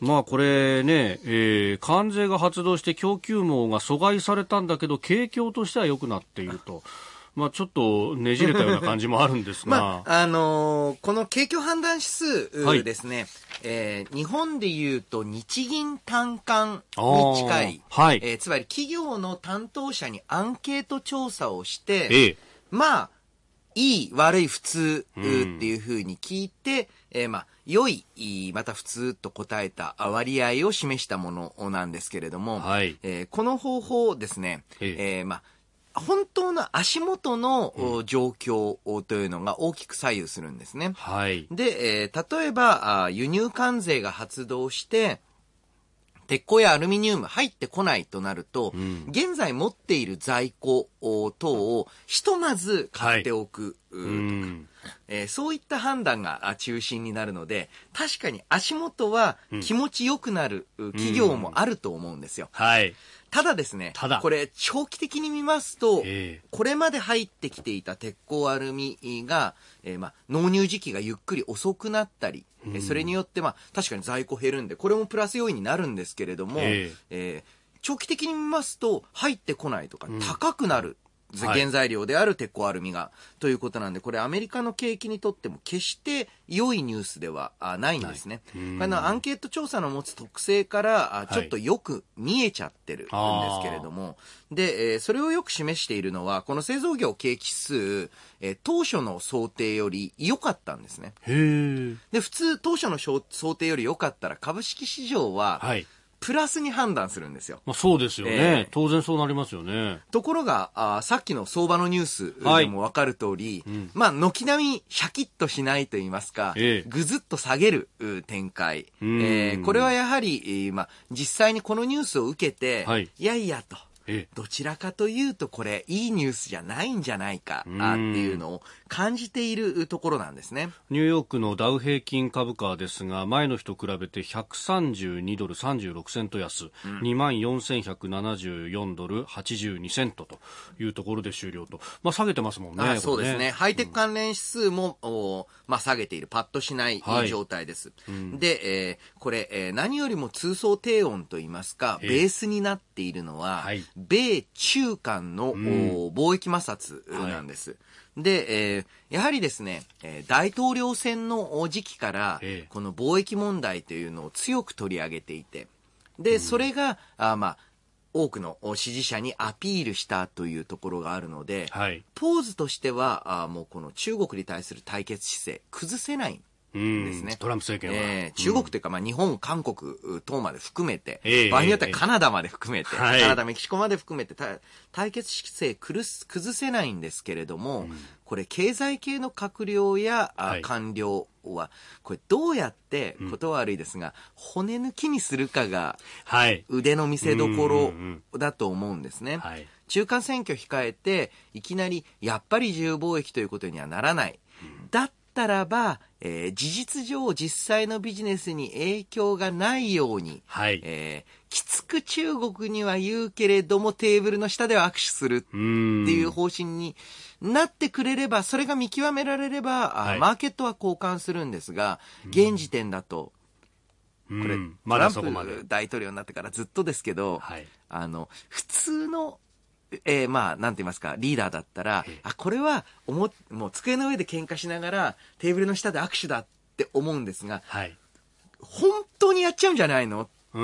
まあこれね、えー、関税が発動して供給網が阻害されたんだけど、景況としては良くなっていると。まあ、ちょっとねじれたような感じもあるんですが、まああのー、この景況判断指数ですね、はい、えー、日本でいうと日銀短観に近い、はいえー、つまり企業の担当者にアンケート調査をして、ええ、まあ、いい、悪い、普通っていうふうに聞いて、うん、えー、まあ、良い、また普通と答えた割合を示したものなんですけれども、はい、えー、この方法ですね、えー、まあ本当の足元の状況というのが大きく左右するんですね。はい。で、えー、例えば、輸入関税が発動して、鉄鋼やアルミニウム入ってこないとなると、うん、現在持っている在庫等をひとまず買っておくとか、はいえー、そういった判断が中心になるので、確かに足元は気持ちよくなる企業もあると思うんですよ。うん、はい。ただですね、これ長期的に見ますと、これまで入ってきていた鉄鋼アルミが、えー、まあ、納入時期がゆっくり遅くなったり、うん、それによって、まあ、確かに在庫減るんで、これもプラス要因になるんですけれども、えー、長期的に見ますと、入ってこないとか、高くなる原材料である鉄鋼アルミが、ということなんで、これアメリカの景気にとっても決して良いニュースではないんですね。あの、アンケート調査の持つ特性から、ちょっとよく見えちゃってるんですけれども、はい、で、それをよく示しているのは、この製造業景気指数、当初の想定より良かったんですね。で、普通当初の想定より良かったら株式市場は、はいプラスに判断するんですよ。まあ、そうですよね、えー、当然そうなりますよね。ところが、あさっきの相場のニュースでもわかる通り、はい、まあ、軒並みシャキッとしないと言いますか、えぐずっと下げる展開。えー、これはやはり、まあ、実際にこのニュースを受けて、はい、いやいやと。どちらかというとこれいいニュースじゃないんじゃないかっていうのを感じているところなんですねニューヨークのダウ平均株価ですが前の日と比べて132ドル36セント安、うん、2万4174ドル82セントというところで終了と、まあ、下げてますもんねあそうですね、ね、ハイテク関連指数も、うん、まあ、下げているパッとしない状態です、はいうん、で、えー、これ、えー、何よりも通奏低音といいますかベースになっているのは、はい、米中間の、貿易摩擦なんです、はいで、えー、やはりですね、え大統領選の時期から、この貿易問題というのを強く取り上げていて、で、それが、あまあ、多くの支持者にアピールしたというところがあるので、はい、ポーズとしてはあもうこの中国に対する対決姿勢崩せないですね。トランプ政権は、えー、中国というか、まあ、日本、韓国、等まで含めて、えー、場合によってはカナダまで含めて、えー、カナダ、メキシコまで含めて、対決姿勢崩せないんですけれども、うん、これ、経済系の閣僚や、はい、官僚は、これどうやって、ことは悪いですが、うん、骨抜きにするかが、はい、腕の見せ所だと思うんですね。はい、中間選挙控えて、いきなり、やっぱり自由貿易ということにはならない。うん、だっったらば、えー、事実上実際のビジネスに影響がないように、はい、えー、きつく中国には言うけれどもテーブルの下では握手するっていう方針になってくれれば、それが見極められれば、はい、マーケットは交換するんですが、現時点だと、これ、ま、ト大統領になってからずっとですけど、はい、あの、普通のえー、まあ、なんて言いますか、リーダーだったら、あ、これは、おも、もう机の上で喧嘩しながら、テーブルの下で握手だって思うんですが、はい、本当にやっちゃうんじゃないのって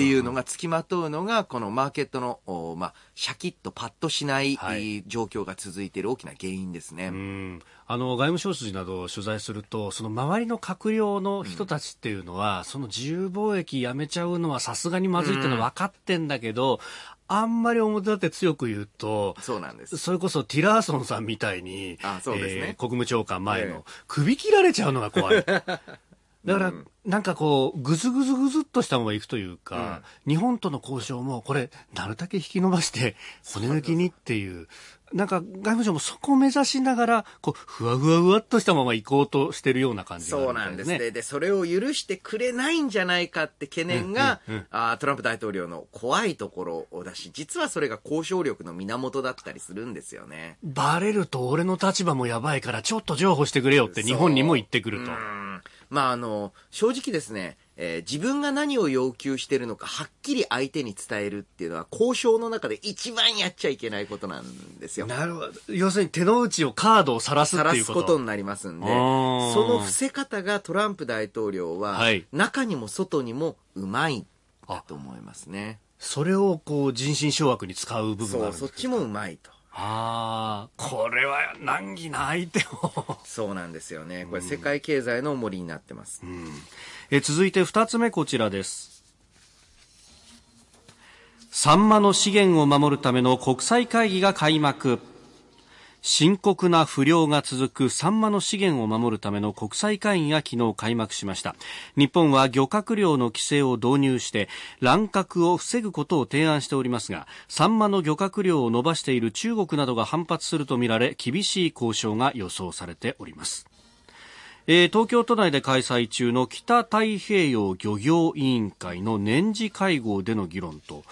いうのが付きまとうのが、このマーケットの、おまあ、シャキッとパッとしない、い、状況が続いている大きな原因ですね。あの外務省筋などを取材すると、その周りの閣僚の人たちっていうのは、うん、その自由貿易やめちゃうのはさすがにまずいっていうのは分かってんだけど、あんまり表立って強く言うと、そうなんです。それこそティラーソンさんみたいに、あそうですね、えー、国務長官前の、えー、首切られちゃうのが怖い。だから、うん、なんかこう、ぐずぐずぐずっとしたままいくというか、うん、日本との交渉も、これ、なるだけ引き伸ばして、骨抜きにっていう、なんか外務省もそこを目指しながら、こう、ふわふわふわっとしたまま行こうとしてるような感じね、そうなんですね。で、それを許してくれないんじゃないかって懸念が、うんうんうん、あトランプ大統領の怖いところをだし、実はそれが交渉力の源だったりするんですよね。バレると俺の立場もやばいから、ちょっと譲歩してくれよって日本にも言ってくると。まあ、あの、正直ですね、えー、自分が何を要求してるのかはっきり相手に伝えるっていうのは交渉の中で一番やっちゃいけないことなんですよ。なるほど。要するに手の内をカードを晒すっていうこと。ことになりますんで、その伏せ方がトランプ大統領は、はい、中にも外にもうまいだと思いますね。それをこう人心掌握に使う部分があるんですかそっちもうまいと。ああ、これは難儀な相手を。そうなんですよね。これ世界経済の重りになってます。うんえ続いて2つ目こちらですサンマの資源を守るための国際会議が開幕深刻な不良が続くサンマの資源を守るための国際会議が昨日開幕しました日本は漁獲量の規制を導入して乱獲を防ぐことを提案しておりますがサンマの漁獲量を伸ばしている中国などが反発するとみられ厳しい交渉が予想されておりますえー、東京都内で開催中の北太平洋漁業委員会の年次会合での議論と、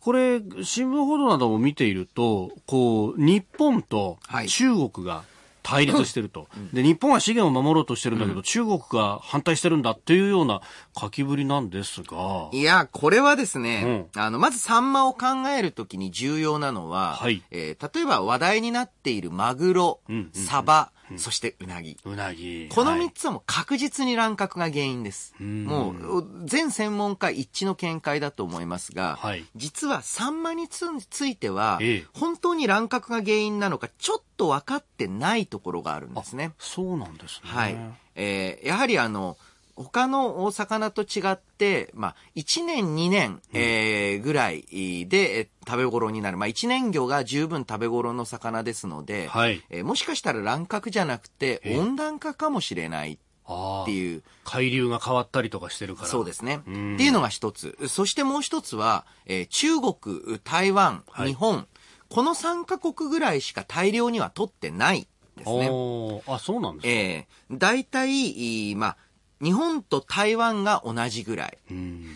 これ、新聞報道なども見ていると、こう、日本と中国が、対立してると、で日本は資源を守ろうとしてるんだけど、うん、中国が反対してるんだっていうような書きぶりなんですがいやこれはですね、うん、あのまずサンマを考えるときに重要なのは、はいえー、例えば話題になっているマグロ、サバ、うんうんうんそしてうなぎ。うなぎ。この三つはもう確実に乱獲が原因です。もう、全専門家一致の見解だと思いますが、はい、実はサンマについては、本当に乱獲が原因なのか、ちょっと分かってないところがあるんですね。そうなんですね。はい。えー、やはりあの、他のお魚と違って、まあ、1年2年、えー、ぐらいで食べ頃になる。まあ、1年魚が十分食べ頃の魚ですので、はい、えー、もしかしたら乱獲じゃなくて温暖化かもしれない。っていう海流が変わったりとかしてるからそうですね、っていうのが一つそしてもう一つは、えー、中国台湾、はい、日本この3か国ぐらいしか大量には取ってないですね。あそうなんですか、えー、大体、まあ、日本と台湾が同じぐらい。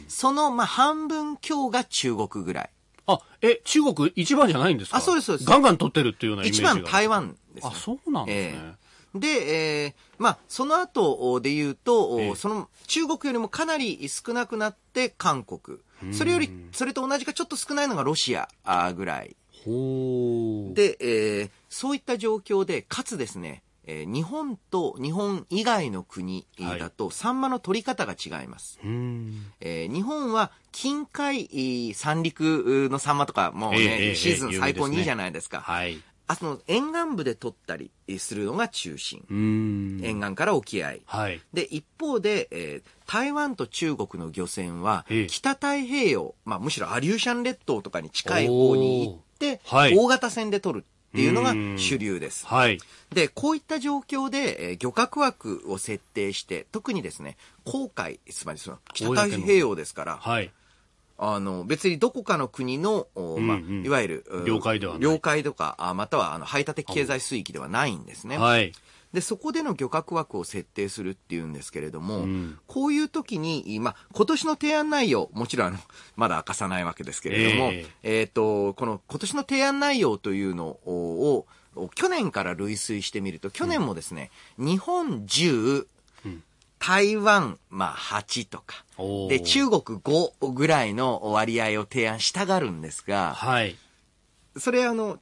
その、まあ、半分強が中国ぐらい。あ、え、中国一番じゃないんですかあ、そうです、そうです。ガンガン取ってるっていうようなイメージが。一番台湾です、あ、そうなんですね。えー、で、えー、まあ、その後で言うと、えー、その、中国よりもかなり少なくなって韓国。それより、それと同じかちょっと少ないのがロシアぐらい。で、えー、そういった状況で、かつですね、えー、日本と日本以外の国だと、はい、サンマの取り方が違います。えー、日本は近海、三陸のサンマとか、もうね、えー、シーズン最高にいいじゃないですか。すね、はい。あその沿岸部で取ったりするのが中心。沿岸から沖合。はい。で、一方で、えー、台湾と中国の漁船は、北太平洋、まあむしろアリューシャン列島とかに近い方に行って、はい、大型船で取るっていうのが主流です。はい。で、こういった状況で、えー、漁獲枠を設定して、特にですね、航海、つまりその北太平洋ですから、はい。あの、別にどこかの国の、まあ、うんうん、いわゆる、領海では領海とか、あまたは、あの、排他的経済水域ではないんですね。はい。でそこでの漁獲枠を設定するっていうんですけれども、うん、こういう時に、ま今年の提案内容、もちろんあの まだ明かさないわけですけれども、えー、えーとこの今年の提案内容というのを、去年から類推してみると、去年もですね、うん、日本10、台湾、まあ、8とか、で、中国5ぐらいの割合を提案したがるんですが、はい。それ、あの、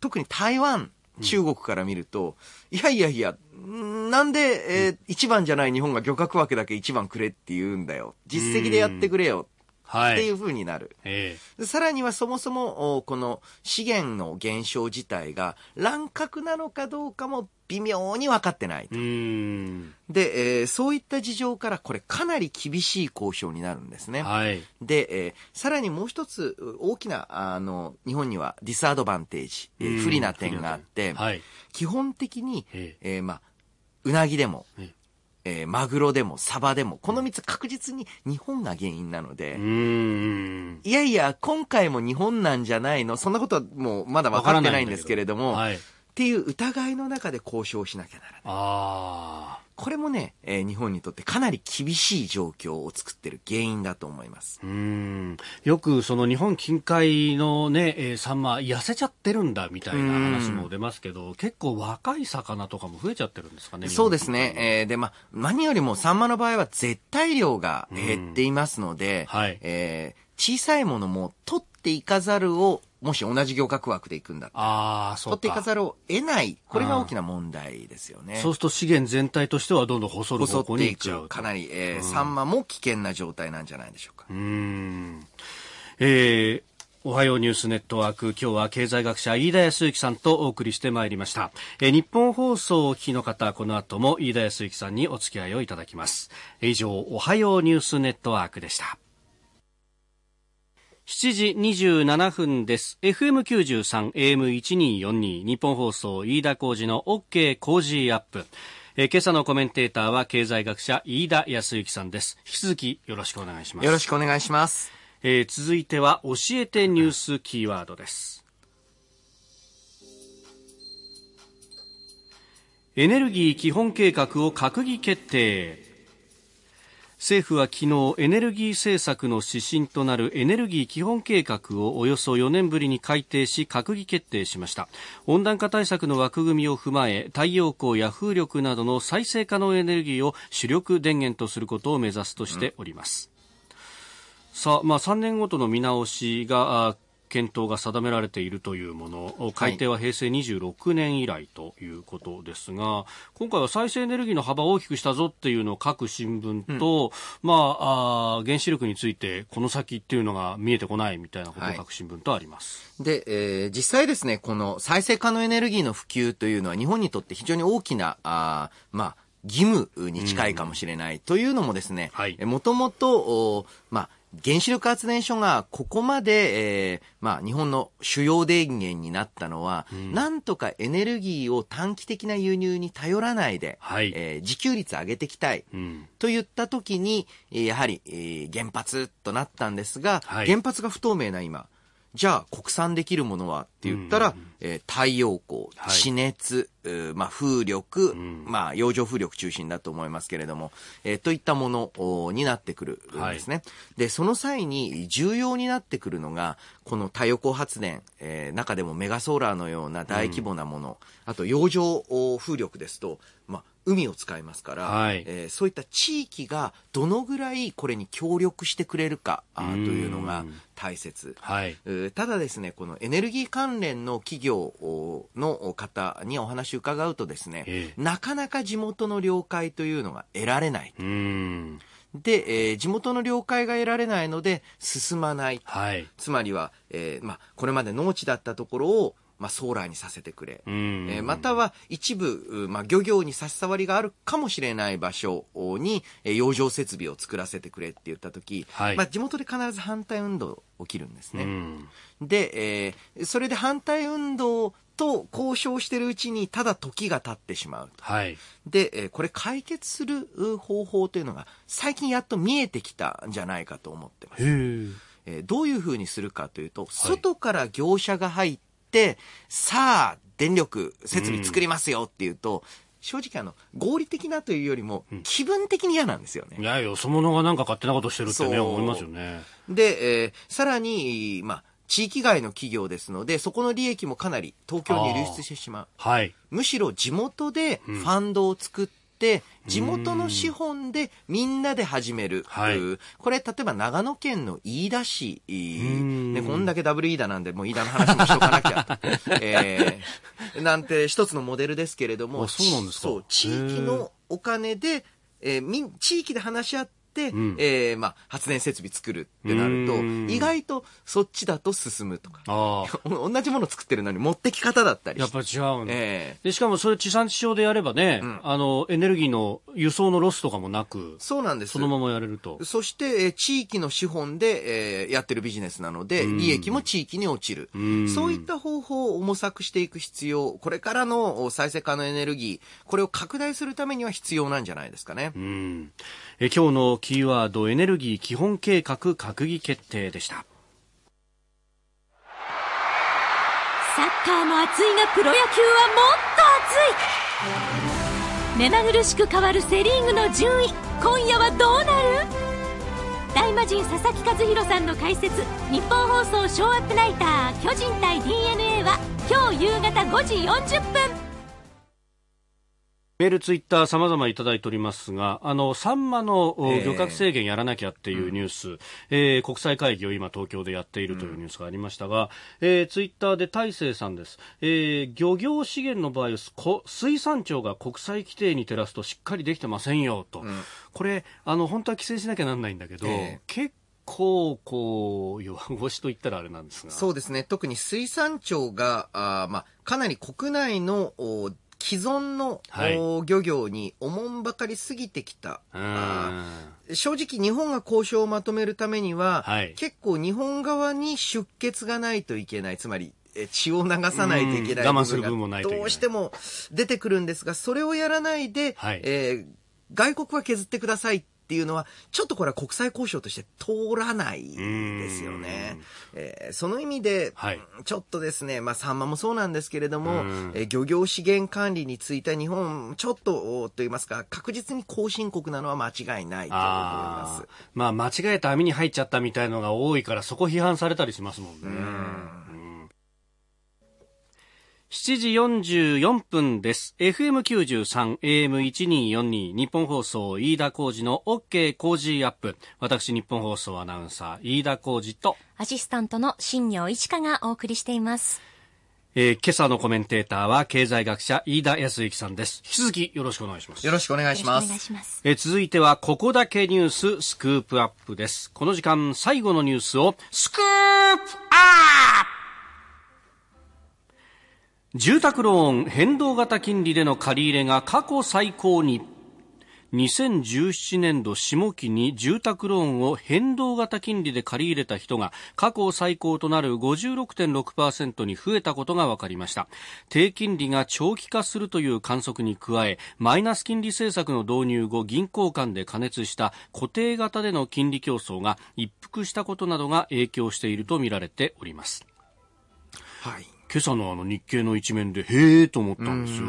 特に台湾中国から見ると、いやいやいや、なんで、えー、一番じゃない日本が漁獲枠だけ一番くれって言うんだよ。実績でやってくれよっていうふうになる、はえー、さらにはそもそもこの資源の減少自体が乱獲なのかどうかも微妙に分かってないとで、えー、そういった事情からこれかなり厳しい交渉になるんですね、はい、で、えー、さらにもう一つ大きなあの日本にはディスアドバンテージ、ー、不利な点があって、はい、基本的に、えーまあ、うなぎでもえー、マグロでもサバでも、この3つ確実に日本が原因なので、いやいや、今回も日本なんじゃないの、そんなことはもうまだ分かってないんですけれども、はい、っていう疑いの中で交渉しなきゃならない。ああ。これもね、えー、日本にとってかなり厳しい状況を作ってる原因だと思います。うん。よくその日本近海のね、えー、サンマ痩せちゃってるんだみたいな話も出ますけど、結構若い魚とかも増えちゃってるんですかね。そうですね。えー、で、まあ、何よりもサンマの場合は絶対量が減っていますので、はい、えー、小さいものも取っていかざるをもし同じ行革枠で行くんだったら、取っていかざるを得ない、これが大きな問題ですよね。そうすると資源全体としてはどんどん細る方向に行っちゃう。かなり、えー、うん、サンマも危険な状態なんじゃないでしょうか。うん。えー、おはようニュースネットワーク今日は経済学者飯田康之さんとお送りしてまいりましたえ日本放送をお聞きの方この後も飯田康之さんにお付き合いをいただきます以上おはようニュースネットワークでした7時27分です。FM93、AM1242、日本放送、飯田浩事の OK 工事アップ。えー、今朝のコメンテーターは経済学者、飯田康之さんです。引き続きよろしくお願いします。よろしくお願いします。えー、続いては、教えてニュースキーワードです。エネルギー基本計画を閣議決定。政府は昨日エネルギー政策の指針となるエネルギー基本計画をおよそ4年ぶりに改定し閣議決定しました温暖化対策の枠組みを踏まえ太陽光や風力などの再生可能エネルギーを主力電源とすることを目指すとしております、うん、さあ、まあ、3年ごとの見直しが検討が定められているというもの、改定は平成26年以来ということですが、はい、今回は再生エネルギーの幅を大きくしたぞっていうのを各新聞と、うん、まあ原子力についてこの先っていうのが見えてこないみたいなことを各新聞とあります。はい、で、えー、実際ですね、この再生可能エネルギーの普及というのは日本にとって非常に大きな、あまあ、義務に近いかもしれない、うん、というのもですね、はい、もともと、まあ、原子力発電所がここまで、えーまあ、日本の主要電源になったのは、うん、なんとかエネルギーを短期的な輸入に頼らないで、はい、えー、自給率上げていきたい、うん、といった時にやはり、えー、原発となったんですが、はい、原発が不透明な今じゃあ国産できるものはって言ったら、うんうん、えー、太陽光、地熱、はい、まあ、風力、うん、まあ、洋上風力中心だと思いますけれども、えー、といったものになってくるんですね、はい、で、その際に重要になってくるのが、この太陽光発電、えー、中でもメガソーラーのような大規模なもの、うん、あと洋上風力ですと、まあ、海を使いますから、はい、えー、そういった地域がどのぐらいこれに協力してくれるかというのが大切、はい、ただですねこのエネルギー関連の企業の方にお話を伺うとですね、えー、なかなか地元の了解というのが得られない。うんで、えー、地元の了解が得られないので進まない、はい、つまりは、えーま、これまで農地だったところをまあ、ソーラーにさせてくれ、えー、または一部、まあ、漁業に差し障りがあるかもしれない場所に、えー、養生設備を作らせてくれって言った時、はい、まあ、地元で必ず反対運動起きるんですね。で、えー、それで反対運動と交渉してるうちにただ時が経ってしまうと。はい、で、えこれ解決する方法というのが最近やっと見えてきたんじゃないかと思ってます。えどういうふうにするかというと、外から業者が入っ、さあ、電力設備作りますよっていうと、正直あの、合理的なというよりも、気分的に嫌なんですよね。いや、よそ者がなんか勝手なことしてるってね、思いますよね。で、えー、さらに、まあ、地域外の企業ですので、そこの利益もかなり東京に流出してしまう。はい。むしろ地元でファンドを作って、、地元の資本でみんなで始める。はい、これ、例えば長野県の飯田市。ね、こんだけダブル飯田なんで、もう飯田の話もしとかなきゃ。えー、なんて一つのモデルですけれども。そうなんですか。そう、地域のお金で、えー、地域で話し合って、、うん、えー、まあ、発電設備作るってなると、意外とそっちだと進むとか、同じもの作ってるのに持ってき方だったりやっぱ違うん、えー、でしかもそれ地産地消でやればね、うん、あの、エネルギーの輸送のロスとかもなく、そうなんです。そのままやれると。そして、えー、地域の資本で、えー、やってるビジネスなので、利益も地域に落ちる。そういった方法を模索していく必要、これからの再生可能エネルギー、これを拡大するためには必要なんじゃないですかね。うんえ今日のキーワードエネルギー基本計画閣議決定でしたサッカーも熱いがプロ野球はもっと熱い目まぐるしく変わるセ・リーグの順位今夜はどうなる大魔神佐々木和弘さんの解説日本放送ショーアップナイター巨人対 d n a は今日夕方5時40分メール、ツイッター、さまざまいただいておりますが、あの、サンマの、漁獲制限やらなきゃっていうニュース、えー、えー、国際会議を今東京でやっているというニュースがありましたが、うん、えー、ツイッターで大勢さんです。えー、漁業資源の場合、水産庁が国際規定に照らすとしっかりできてませんよと。うん、これ、あの、本当は規制しなきゃなんないんだけど、えー、結構こう弱腰と言ったらあれなんですがそうですね特に水産庁があ、まあ、かなり国内の既存の、はい、漁業におもんばかり過ぎてきた。正直日本が交渉をまとめるためには、はい、結構日本側に出血がないといけない。つまり、血を流さないといけない。我慢する分もないどうしても出てくるんですが、それをやらないで、はい、えー、外国は削ってくださいっっていうのは、ちょっとこれは国際交渉として通らないですよね。えー、その意味で、はい、ちょっとですね、まあ、サンマもそうなんですけれども、えー、漁業資源管理について日本、ちょっと、と言いますか、確実に後進国なのは間違いないと思います。あまあ、間違えた網に入っちゃったみたいのが多いから、そこ批判されたりしますもんね。うん7時44分です。FM93、AM1242、日本放送、飯田浩事の OK 工事アップ。私、日本放送アナウンサー、飯田浩事と、アシスタントの新庄一華がお送りしています。えー、今朝のコメンテーターは経済学者飯田康之さんです。引き続きよろしくお願いします。よろしくお願いします。ますえー、続いてはここだけニューススクープアップです。この時間最後のニュースをスクープアップ住宅ローン変動型金利での借り入れが過去最高に2017年度下期に住宅ローンを変動型金利で借り入れた人が過去最高となる56.6%に増えたことが分かりました低金利が長期化するという観測に加えマイナス金利政策の導入後銀行間で加熱した固定型での金利競争が一服したことなどが影響しているとみられておりますはい今朝のあの日経の一面で、へえと思ったんですよ。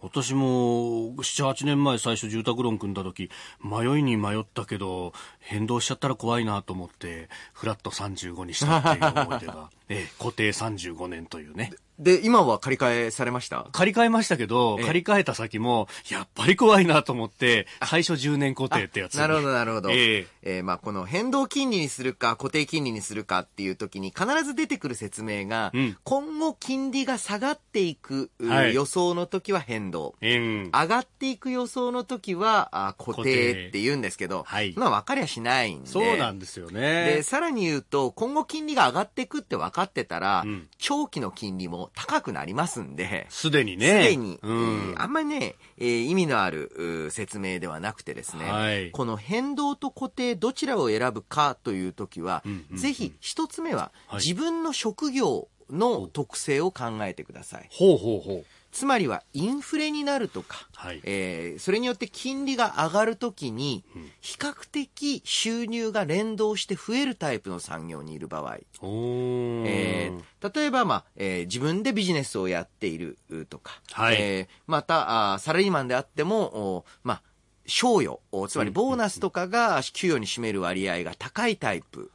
私も、7、8年前最初住宅ローン組んだ時、迷いに迷ったけど、変動しちゃったら怖いなと思って、フラット35にしたっていう思い出が、ええ、固定35年というね。で、今は借り換えされました借り換えましたけど、借り換えた先も、やっぱり怖いなと思って、最初10年固定ってやつ。なるほど、なるほど。えええー、まあこの変動金利にするか、固定金利にするかっていう時に必ず出てくる説明が、うん、今後金利が下がっていく、予想の時は変動、上がっていく予想の時はあ固定って言うんですけど、はい、まあ分かりゃしないんで。そうなんですよね。で、さらに言うと、今後金利が上がっていくって分かってたら、うん、長期の金利も高くなりますんで。すでにね。すでに、うん、あんまりね、え意味のある説明ではなくてですね、はい、この変動と固定どちらを選ぶかという時は、うんうぜひ一つ目は、自分の職業の特性を考えてください。ほうほうほう。つまりはインフレになるとか、はい、えー、それによって金利が上がるときに、比較的収入が連動して増えるタイプの産業にいる場合、えー、例えば、まあえー、自分でビジネスをやっているとか、はい、えー、またあサラリーマンであっても、おまあ賞与、つまりボーナスとかが給与に占める割合が高いタイプ。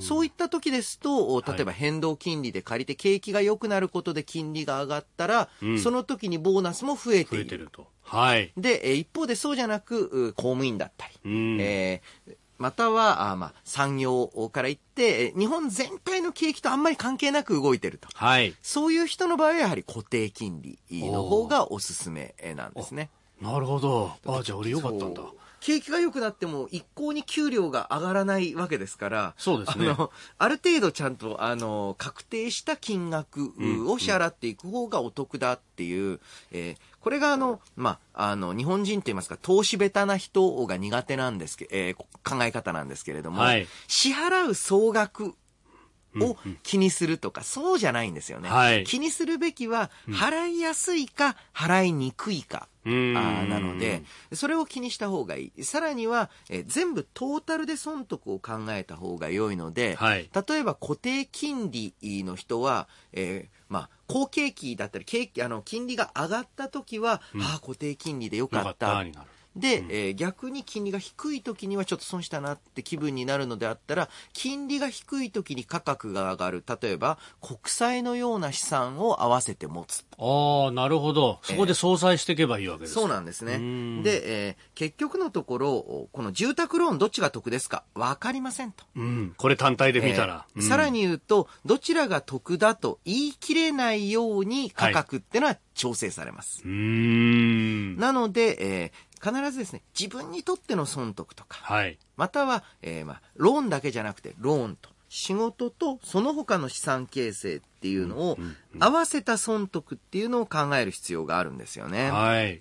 そういった時ですと、例えば変動金利で借りて景気が良くなることで金利が上がったら、うん、その時にボーナスも増えている。ると。はい。で、一方でそうじゃなく、公務員だったり、うえまたはあ、まあ、産業から言って、日本全体の景気とあんまり関係なく動いてると。はい。そういう人の場合はやはり固定金利の方がおすすめなんですね。なるほど。あじゃあ俺よかったんだ。景気が良くなっても一向に給料が上がらないわけですから、そうですね。あの、ある程度ちゃんと、あの、確定した金額を支払っていく方がお得だっていう、うんうん、えー、これがあの、まあ、あの、日本人と言いますか、投資下手な人が苦手なんですけ、えー、考え方なんですけれども、はい、支払う総額を気にするとか、そうじゃないんですよね。はい、気にするべきは、払いやすいか、払いにくいか。あなので、それを気にした方がいい。さらには、え全部トータルで損得を考えた方が良いので、はい、例えば固定金利の人は、えー、まあ、好景気だったり、景気、あの、金利が上がった時は、うん、ああ、固定金利で良かった。で、えー、逆に金利が低い時にはちょっと損したなって気分になるのであったら、金利が低い時に価格が上がる。例えば、国債のような資産を合わせて持つ。ああ、なるほど。そこで相殺していけばいいわけです、えー、そうなんですね。で、えー、結局のところ、この住宅ローンどっちが得ですかわかりませんと。うん。これ単体で見たら。えー、さらに言うと、どちらが得だと言い切れないように価格ってのは、はい調整されます。なので、えー、必ずですね自分にとっての損得とか、はい、または、えーまあ、ローンだけじゃなくてローンと仕事とその他の資産形成っていうのを合わせた損得っていうのを考える必要があるんですよね。はい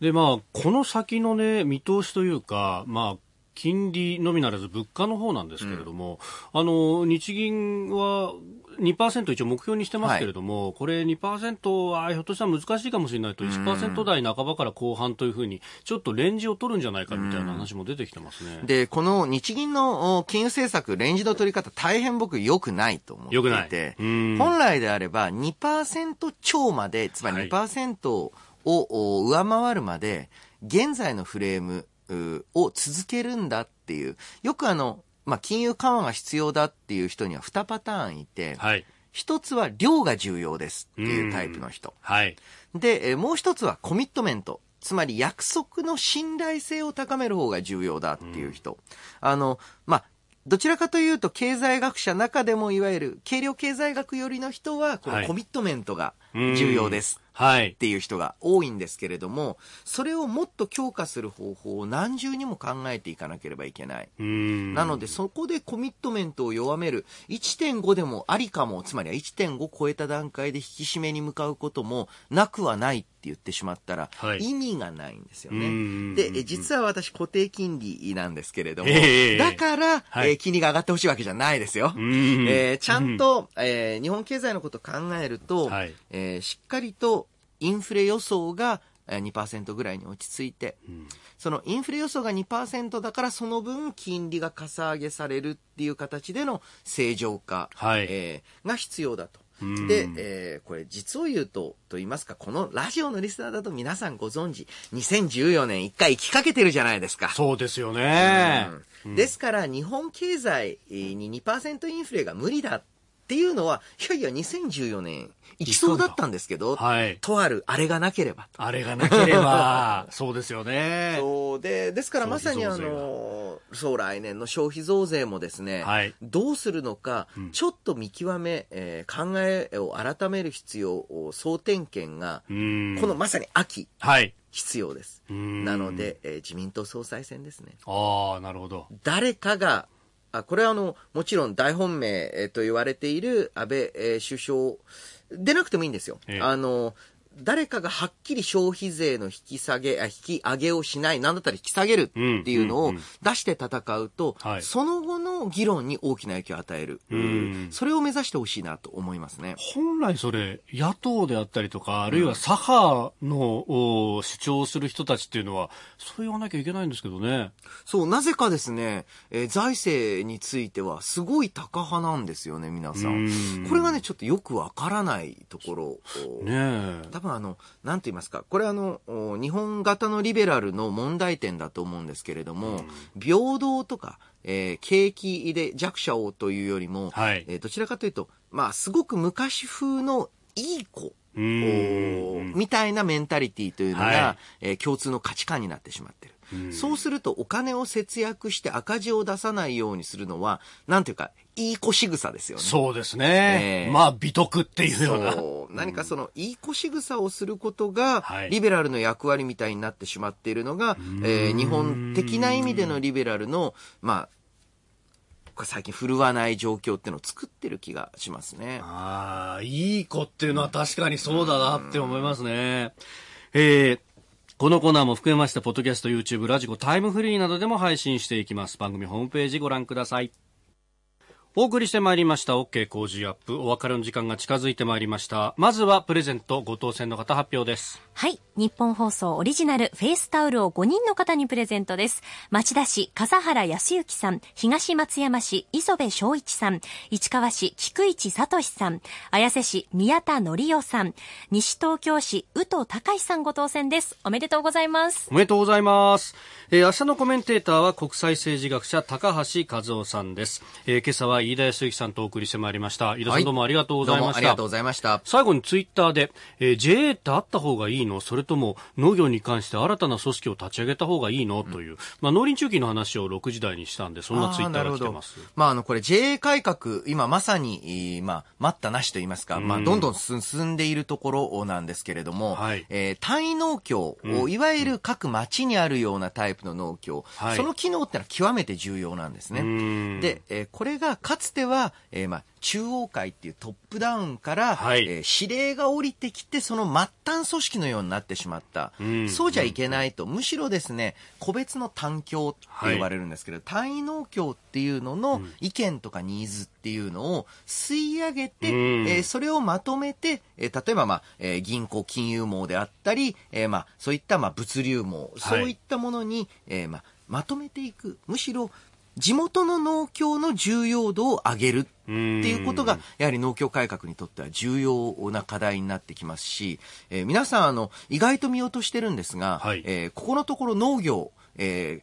でまあ、この先の、ね、見通しというか、まあ、金利のみならず物価の方なんですけれども、うん、あの日銀は2%一応目標にしてますけれども、はい、これ2%はひょっとしたら難しいかもしれないと、1%台半ばから後半というふうに、ちょっとレンジを取るんじゃないかみたいな話も出てきてますね、でこの日銀の金融政策、レンジの取り方、大変僕、よくないと思っていて、いう本来であれば2%超まで、つまり2%を上回るまで、はい現在のフレームを続けるんだっていう、よくあの、まあ、金融緩和が必要だっていう人には2パターンいて、はい、1つは量が重要ですっていうタイプの人。はい、で、もう1つはコミットメント。つまり約束の信頼性を高める方が重要だっていう人。うん、あの、まあ、どちらかというと、経済学者中でもいわゆる、軽量経済学よりの人は、このコミットメントが重要ですはい、っていう人が多いんですけれども、それをもっと強化する方法を何重にも考えていかなければいけない。なので、そこでコミットメントを弱める、1.5でもありかも、つまりは1.5超えた段階で引き締めに向かうこともなくはない言ってしまったら、意味がないんですよね。で、実は私固定金利なんですけれども、だから、え金利が上がってほしいわけじゃないですよ。えちゃんと、え日本経済のことを考えると、えしっかりとインフレ予想が2%ぐらいに落ち着いて、そのインフレ予想が2%だからその分金利がかさ上げされるっていう形での正常化、はい、えー、が必要だと。で、えー、これ実を言うと、と言いますか、このラジオのリスナーだと皆さんご存知、2014年一回生きかけてるじゃないですか。そうですよね。うん、ですから、日本経済に2%インフレが無理だっっていうのは、いやいや、2014年、行きそうだったんですけど、はい、とあるあれがなければ。あれがなければ、そうですよね。そうで、ですからまさにあの、そう、来年の消費増税もですね、はい、どうするのか、ちょっと見極め、えー、考えを改める必要、総点検が、このまさに秋。はい。必要です。なので、えー、自民党総裁選ですね。ああ、なるほど。誰かがあこれはあの、もちろん大本命と言われている安倍、えー、首相でなくてもいいんですよ。えあの、誰かがはっきり消費税の引き下げ、引き上げをしない、なんだったら引き下げるっていうのを出して戦うと、その後の議論に大きな影響を与える、それを目指してほしいなと思いますね。本来それ、野党であったりとか、あるいは左派の、うん、主張する人たちっていうのは、そう言わなきゃいけないんですけどね。そう、なぜかですね、えー、財政についてはすごい高派なんですよね、皆さん。これがね、ちょっとよくわからないところ。ねえ。分あの、なんと言いますか、これあの、日本型のリベラルの問題点だと思うんですけれども、うん、平等とか、えー、景気で弱者をというよりも、はい、えー、どちらかというと、まあ、すごく昔風のいい子みたいなメンタリティというのが、はい、えー、共通の価値観になってしまってる。そうするとお金を節約して赤字を出さないようにするのは、なんていうか、いい子仕草ですよね。そうですね。えー、まあ、美徳っていうような。う。何かその、いい子仕草をすることが、リベラルの役割みたいになってしまっているのが、はい、えー、日本的な意味でのリベラルの、まあ、最近振るわない状況っていうのを作ってる気がしますね。ああ、いい子っていうのは確かにそうだなって思いますね。うん、えーこのコーナーも含めまして、ポッドキャスト、YouTube、ラジコ、タイムフリーなどでも配信していきます。番組ホームページご覧ください。お送りしてまいりました OK 工事アップ。お別れの時間が近づいてまいりました。まずはプレゼントご当選の方発表です。はい。日本放送オリジナルフェイスタオルを5人の方にプレゼントです。町田市、笠原康之さん、東松山市、磯部昭一さん、市川市、菊市聡さん、綾瀬市、宮田則夫さん、西東京市、宇高隆さんご当選です。おめでとうございます。おめでとうございます。えー、明日のコメンテーターは国際政治学者、高橋和夫さんです。えー、今朝は飯田康之さんとお送りしてまいりました。飯田さんどうもありがとうございました。はい、ありがとうございました。最後にツイッターで、えー、JA ってあった方がいいいのそれとも農業に関して新たな組織を立ち上げた方がいいの、という、まあ、農林中期の話を6時台にしたんで、そんなツイッターが来てます。あまあ、あの、これ JA 改革、今まさに、まあ、待ったなしと言いますか、まあ、どんどん進んでいるところなんですけれども、はい、えー、単位農協、いわゆる各町にあるようなタイプの農協、はい、その機能ってのは極めて重要なんですね。で、えー、これがかつては、えー、まあ、中央会っていうトップダウンから、はい、えー、指令が降りてきて、その末端組織のようになってしまった。うん、そうじゃいけないと、うん、むしろですね、個別の単共って呼ばれるんですけど、はい、単位農協っていうのの意見とかニーズっていうのを吸い上げて、うん、えー、それをまとめて、えー、例えば、まあえー、銀行金融網であったり、えーまあ、そういった、まあ、物流網、そういったものに、はい、えー、まあまとめていくむしろ地元の農協の重要度を上げるっていうことが、やはり農協改革にとっては重要な課題になってきますし、えー、皆さん、あの、意外と見落としてるんですが、はい、えー、ここのところ農業、えー、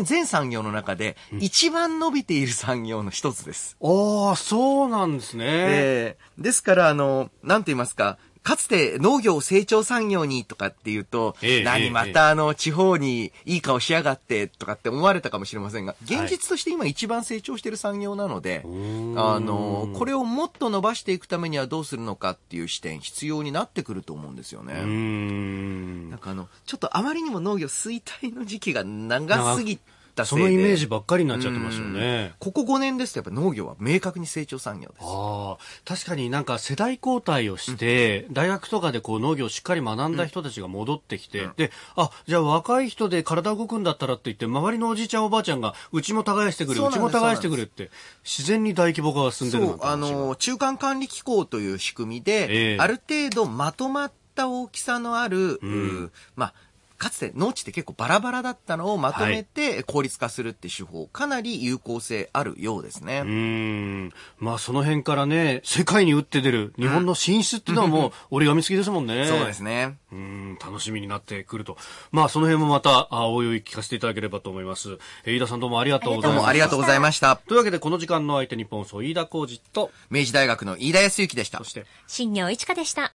現全産業の中で一番伸びている産業の一つです。ああ、そうなんですね。えー、ですから、あの、なんて言いますか、かつて農業成長産業にとかっていうと、ええ、何またあの地方にいい顔しやがってとかって思われたかもしれませんが、現実として今一番成長してる産業なので、はい、あの、これをもっと伸ばしていくためにはどうするのかっていう視点必要になってくると思うんですよね。んなんかあの、ちょっとあまりにも農業衰退の時期が長すぎて、そのイメージばっかりになっちゃってますよね。ここ5年ですとやっぱ農業は明確に成長産業です。あ確かになんか世代交代をして、うん、大学とかでこう農業をしっかり学んだ人たちが戻ってきて、うん、で、あ、じゃあ若い人で体動くんだったらって言って、周りのおじいちゃんおばあちゃんが、うちも耕してくれ、うちも耕してくれって、自然に大規模化が進んでるそう、あの、中間管理機構という仕組みで、えー、ある程度まとまった大きさのある、うん、まあ、かつて農地って結構バラバラだったのをまとめて効率化するって手法、かなり有効性あるようですね。うん。まあその辺からね、世界に打って出る日本の進出っていうのはもう折り紙付きですもんね。そうですね。うん、楽しみになってくると。まあその辺もまた、あおいおい聞かせていただければと思います。え飯田さんどうもありがとうございました。どうもありがとうございました。というわけでこの時間の相手日本総飯田浩二と、明治大学の飯田康之でした。そして、新庄一花でした。